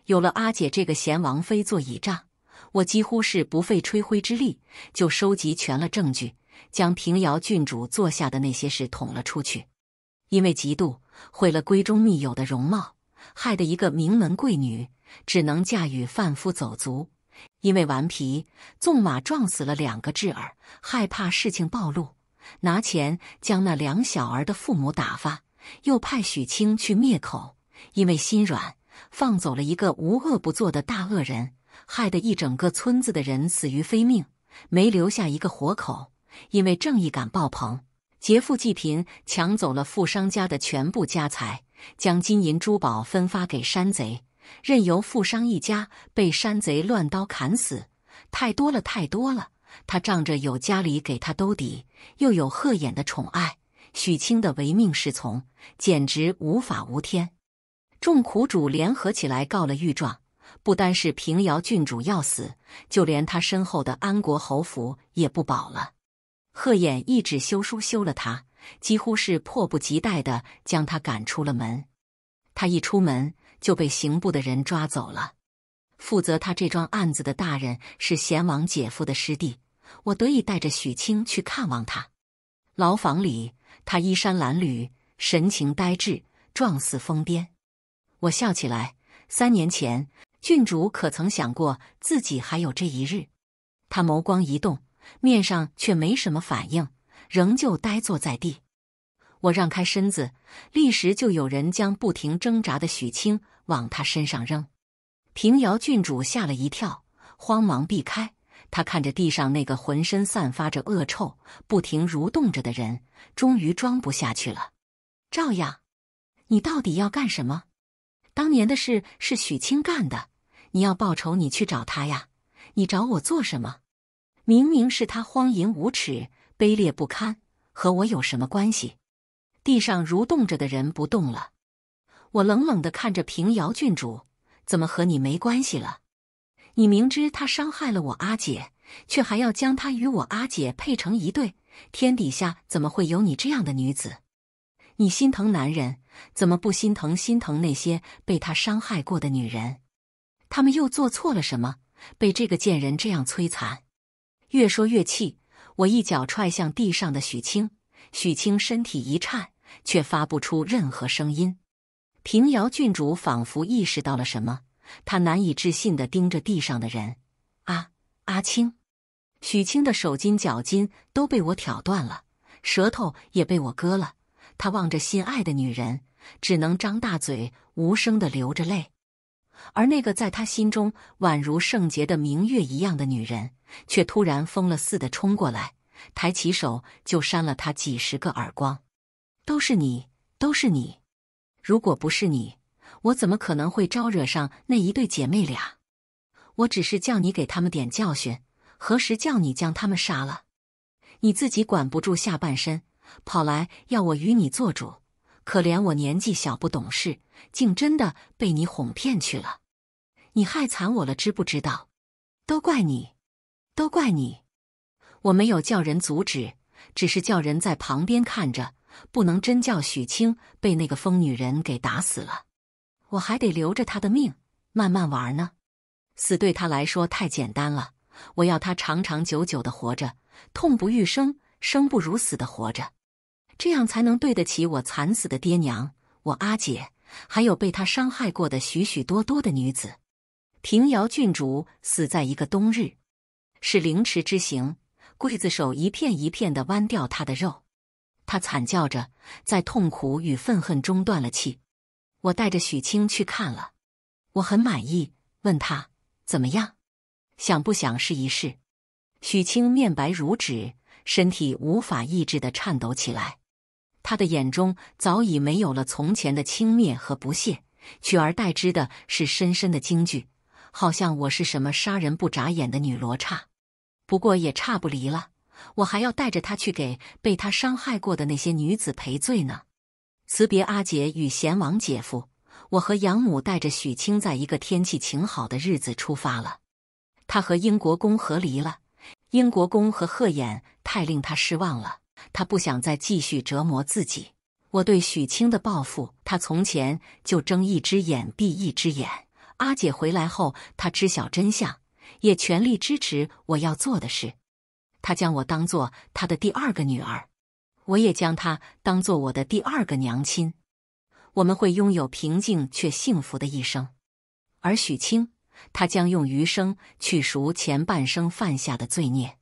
有了阿姐这个贤王妃做倚仗，我几乎是不费吹灰之力就收集全了证据。将平遥郡主做下的那些事捅了出去，因为嫉妒毁了闺中密友的容貌，害得一个名门贵女只能嫁与贩夫走卒；因为顽皮，纵马撞死了两个侄儿，害怕事情暴露，拿钱将那两小儿的父母打发，又派许清去灭口；因为心软，放走了一个无恶不作的大恶人，害得一整个村子的人死于非命，没留下一个活口。因为正义感爆棚，劫富济贫，抢走了富商家的全部家财，将金银珠宝分发给山贼，任由富商一家被山贼乱刀砍死。太多了，太多了！他仗着有家里给他兜底，又有贺衍的宠爱，许清的唯命是从，简直无法无天。众苦主联合起来告了御状，不单是平遥郡主要死，就连他身后的安国侯府也不保了。贺衍一纸休书休了他，几乎是迫不及待的将他赶出了门。他一出门就被刑部的人抓走了。负责他这桩案子的大人是贤王姐夫的师弟，我得以带着许清去看望他。牢房里，他衣衫褴褛，神情呆滞，状似疯癫。我笑起来。三年前，郡主可曾想过自己还有这一日？他眸光一动。面上却没什么反应，仍旧呆坐在地。我让开身子，立时就有人将不停挣扎的许清往他身上扔。平遥郡主吓了一跳，慌忙避开。他看着地上那个浑身散发着恶臭、不停蠕动着的人，终于装不下去了。赵样，你到底要干什么？当年的事是许清干的，你要报仇，你去找他呀。你找我做什么？明明是他荒淫无耻、卑劣不堪，和我有什么关系？地上蠕动着的人不动了，我冷冷的看着平遥郡主，怎么和你没关系了？你明知他伤害了我阿姐，却还要将他与我阿姐配成一对，天底下怎么会有你这样的女子？你心疼男人，怎么不心疼心疼那些被他伤害过的女人？他们又做错了什么？被这个贱人这样摧残？越说越气，我一脚踹向地上的许清，许清身体一颤，却发不出任何声音。平遥郡主仿佛意识到了什么，他难以置信的盯着地上的人，啊，阿青，许清的手筋脚筋都被我挑断了，舌头也被我割了。他望着心爱的女人，只能张大嘴，无声的流着泪。而那个在他心中宛如圣洁的明月一样的女人，却突然疯了似的冲过来，抬起手就扇了他几十个耳光。都是你，都是你！如果不是你，我怎么可能会招惹上那一对姐妹俩？我只是叫你给他们点教训，何时叫你将他们杀了？你自己管不住下半身，跑来要我与你做主。可怜我年纪小不懂事，竟真的被你哄骗去了，你害惨我了，知不知道？都怪你，都怪你！我没有叫人阻止，只是叫人在旁边看着，不能真叫许清被那个疯女人给打死了。我还得留着他的命，慢慢玩呢。死对他来说太简单了，我要他长长久久的活着，痛不欲生，生不如死的活着。这样才能对得起我惨死的爹娘，我阿姐，还有被他伤害过的许许多多的女子。平遥郡主死在一个冬日，是凌迟之刑，刽子手一片一片的剜掉他的肉，他惨叫着，在痛苦与愤恨中断了气。我带着许清去看了，我很满意，问他怎么样，想不想试一试？许清面白如纸，身体无法抑制的颤抖起来。他的眼中早已没有了从前的轻蔑和不屑，取而代之的是深深的惊惧，好像我是什么杀人不眨眼的女罗刹。不过也差不离了，我还要带着他去给被他伤害过的那些女子赔罪呢。辞别阿姐与贤王姐夫，我和养母带着许清，在一个天气晴好的日子出发了。他和英国公和离了，英国公和贺衍太令他失望了。他不想再继续折磨自己。我对许清的报复，他从前就睁一只眼闭一只眼。阿姐回来后，他知晓真相，也全力支持我要做的事。他将我当做他的第二个女儿，我也将他当做我的第二个娘亲。我们会拥有平静却幸福的一生。而许清，他将用余生去赎前半生犯下的罪孽。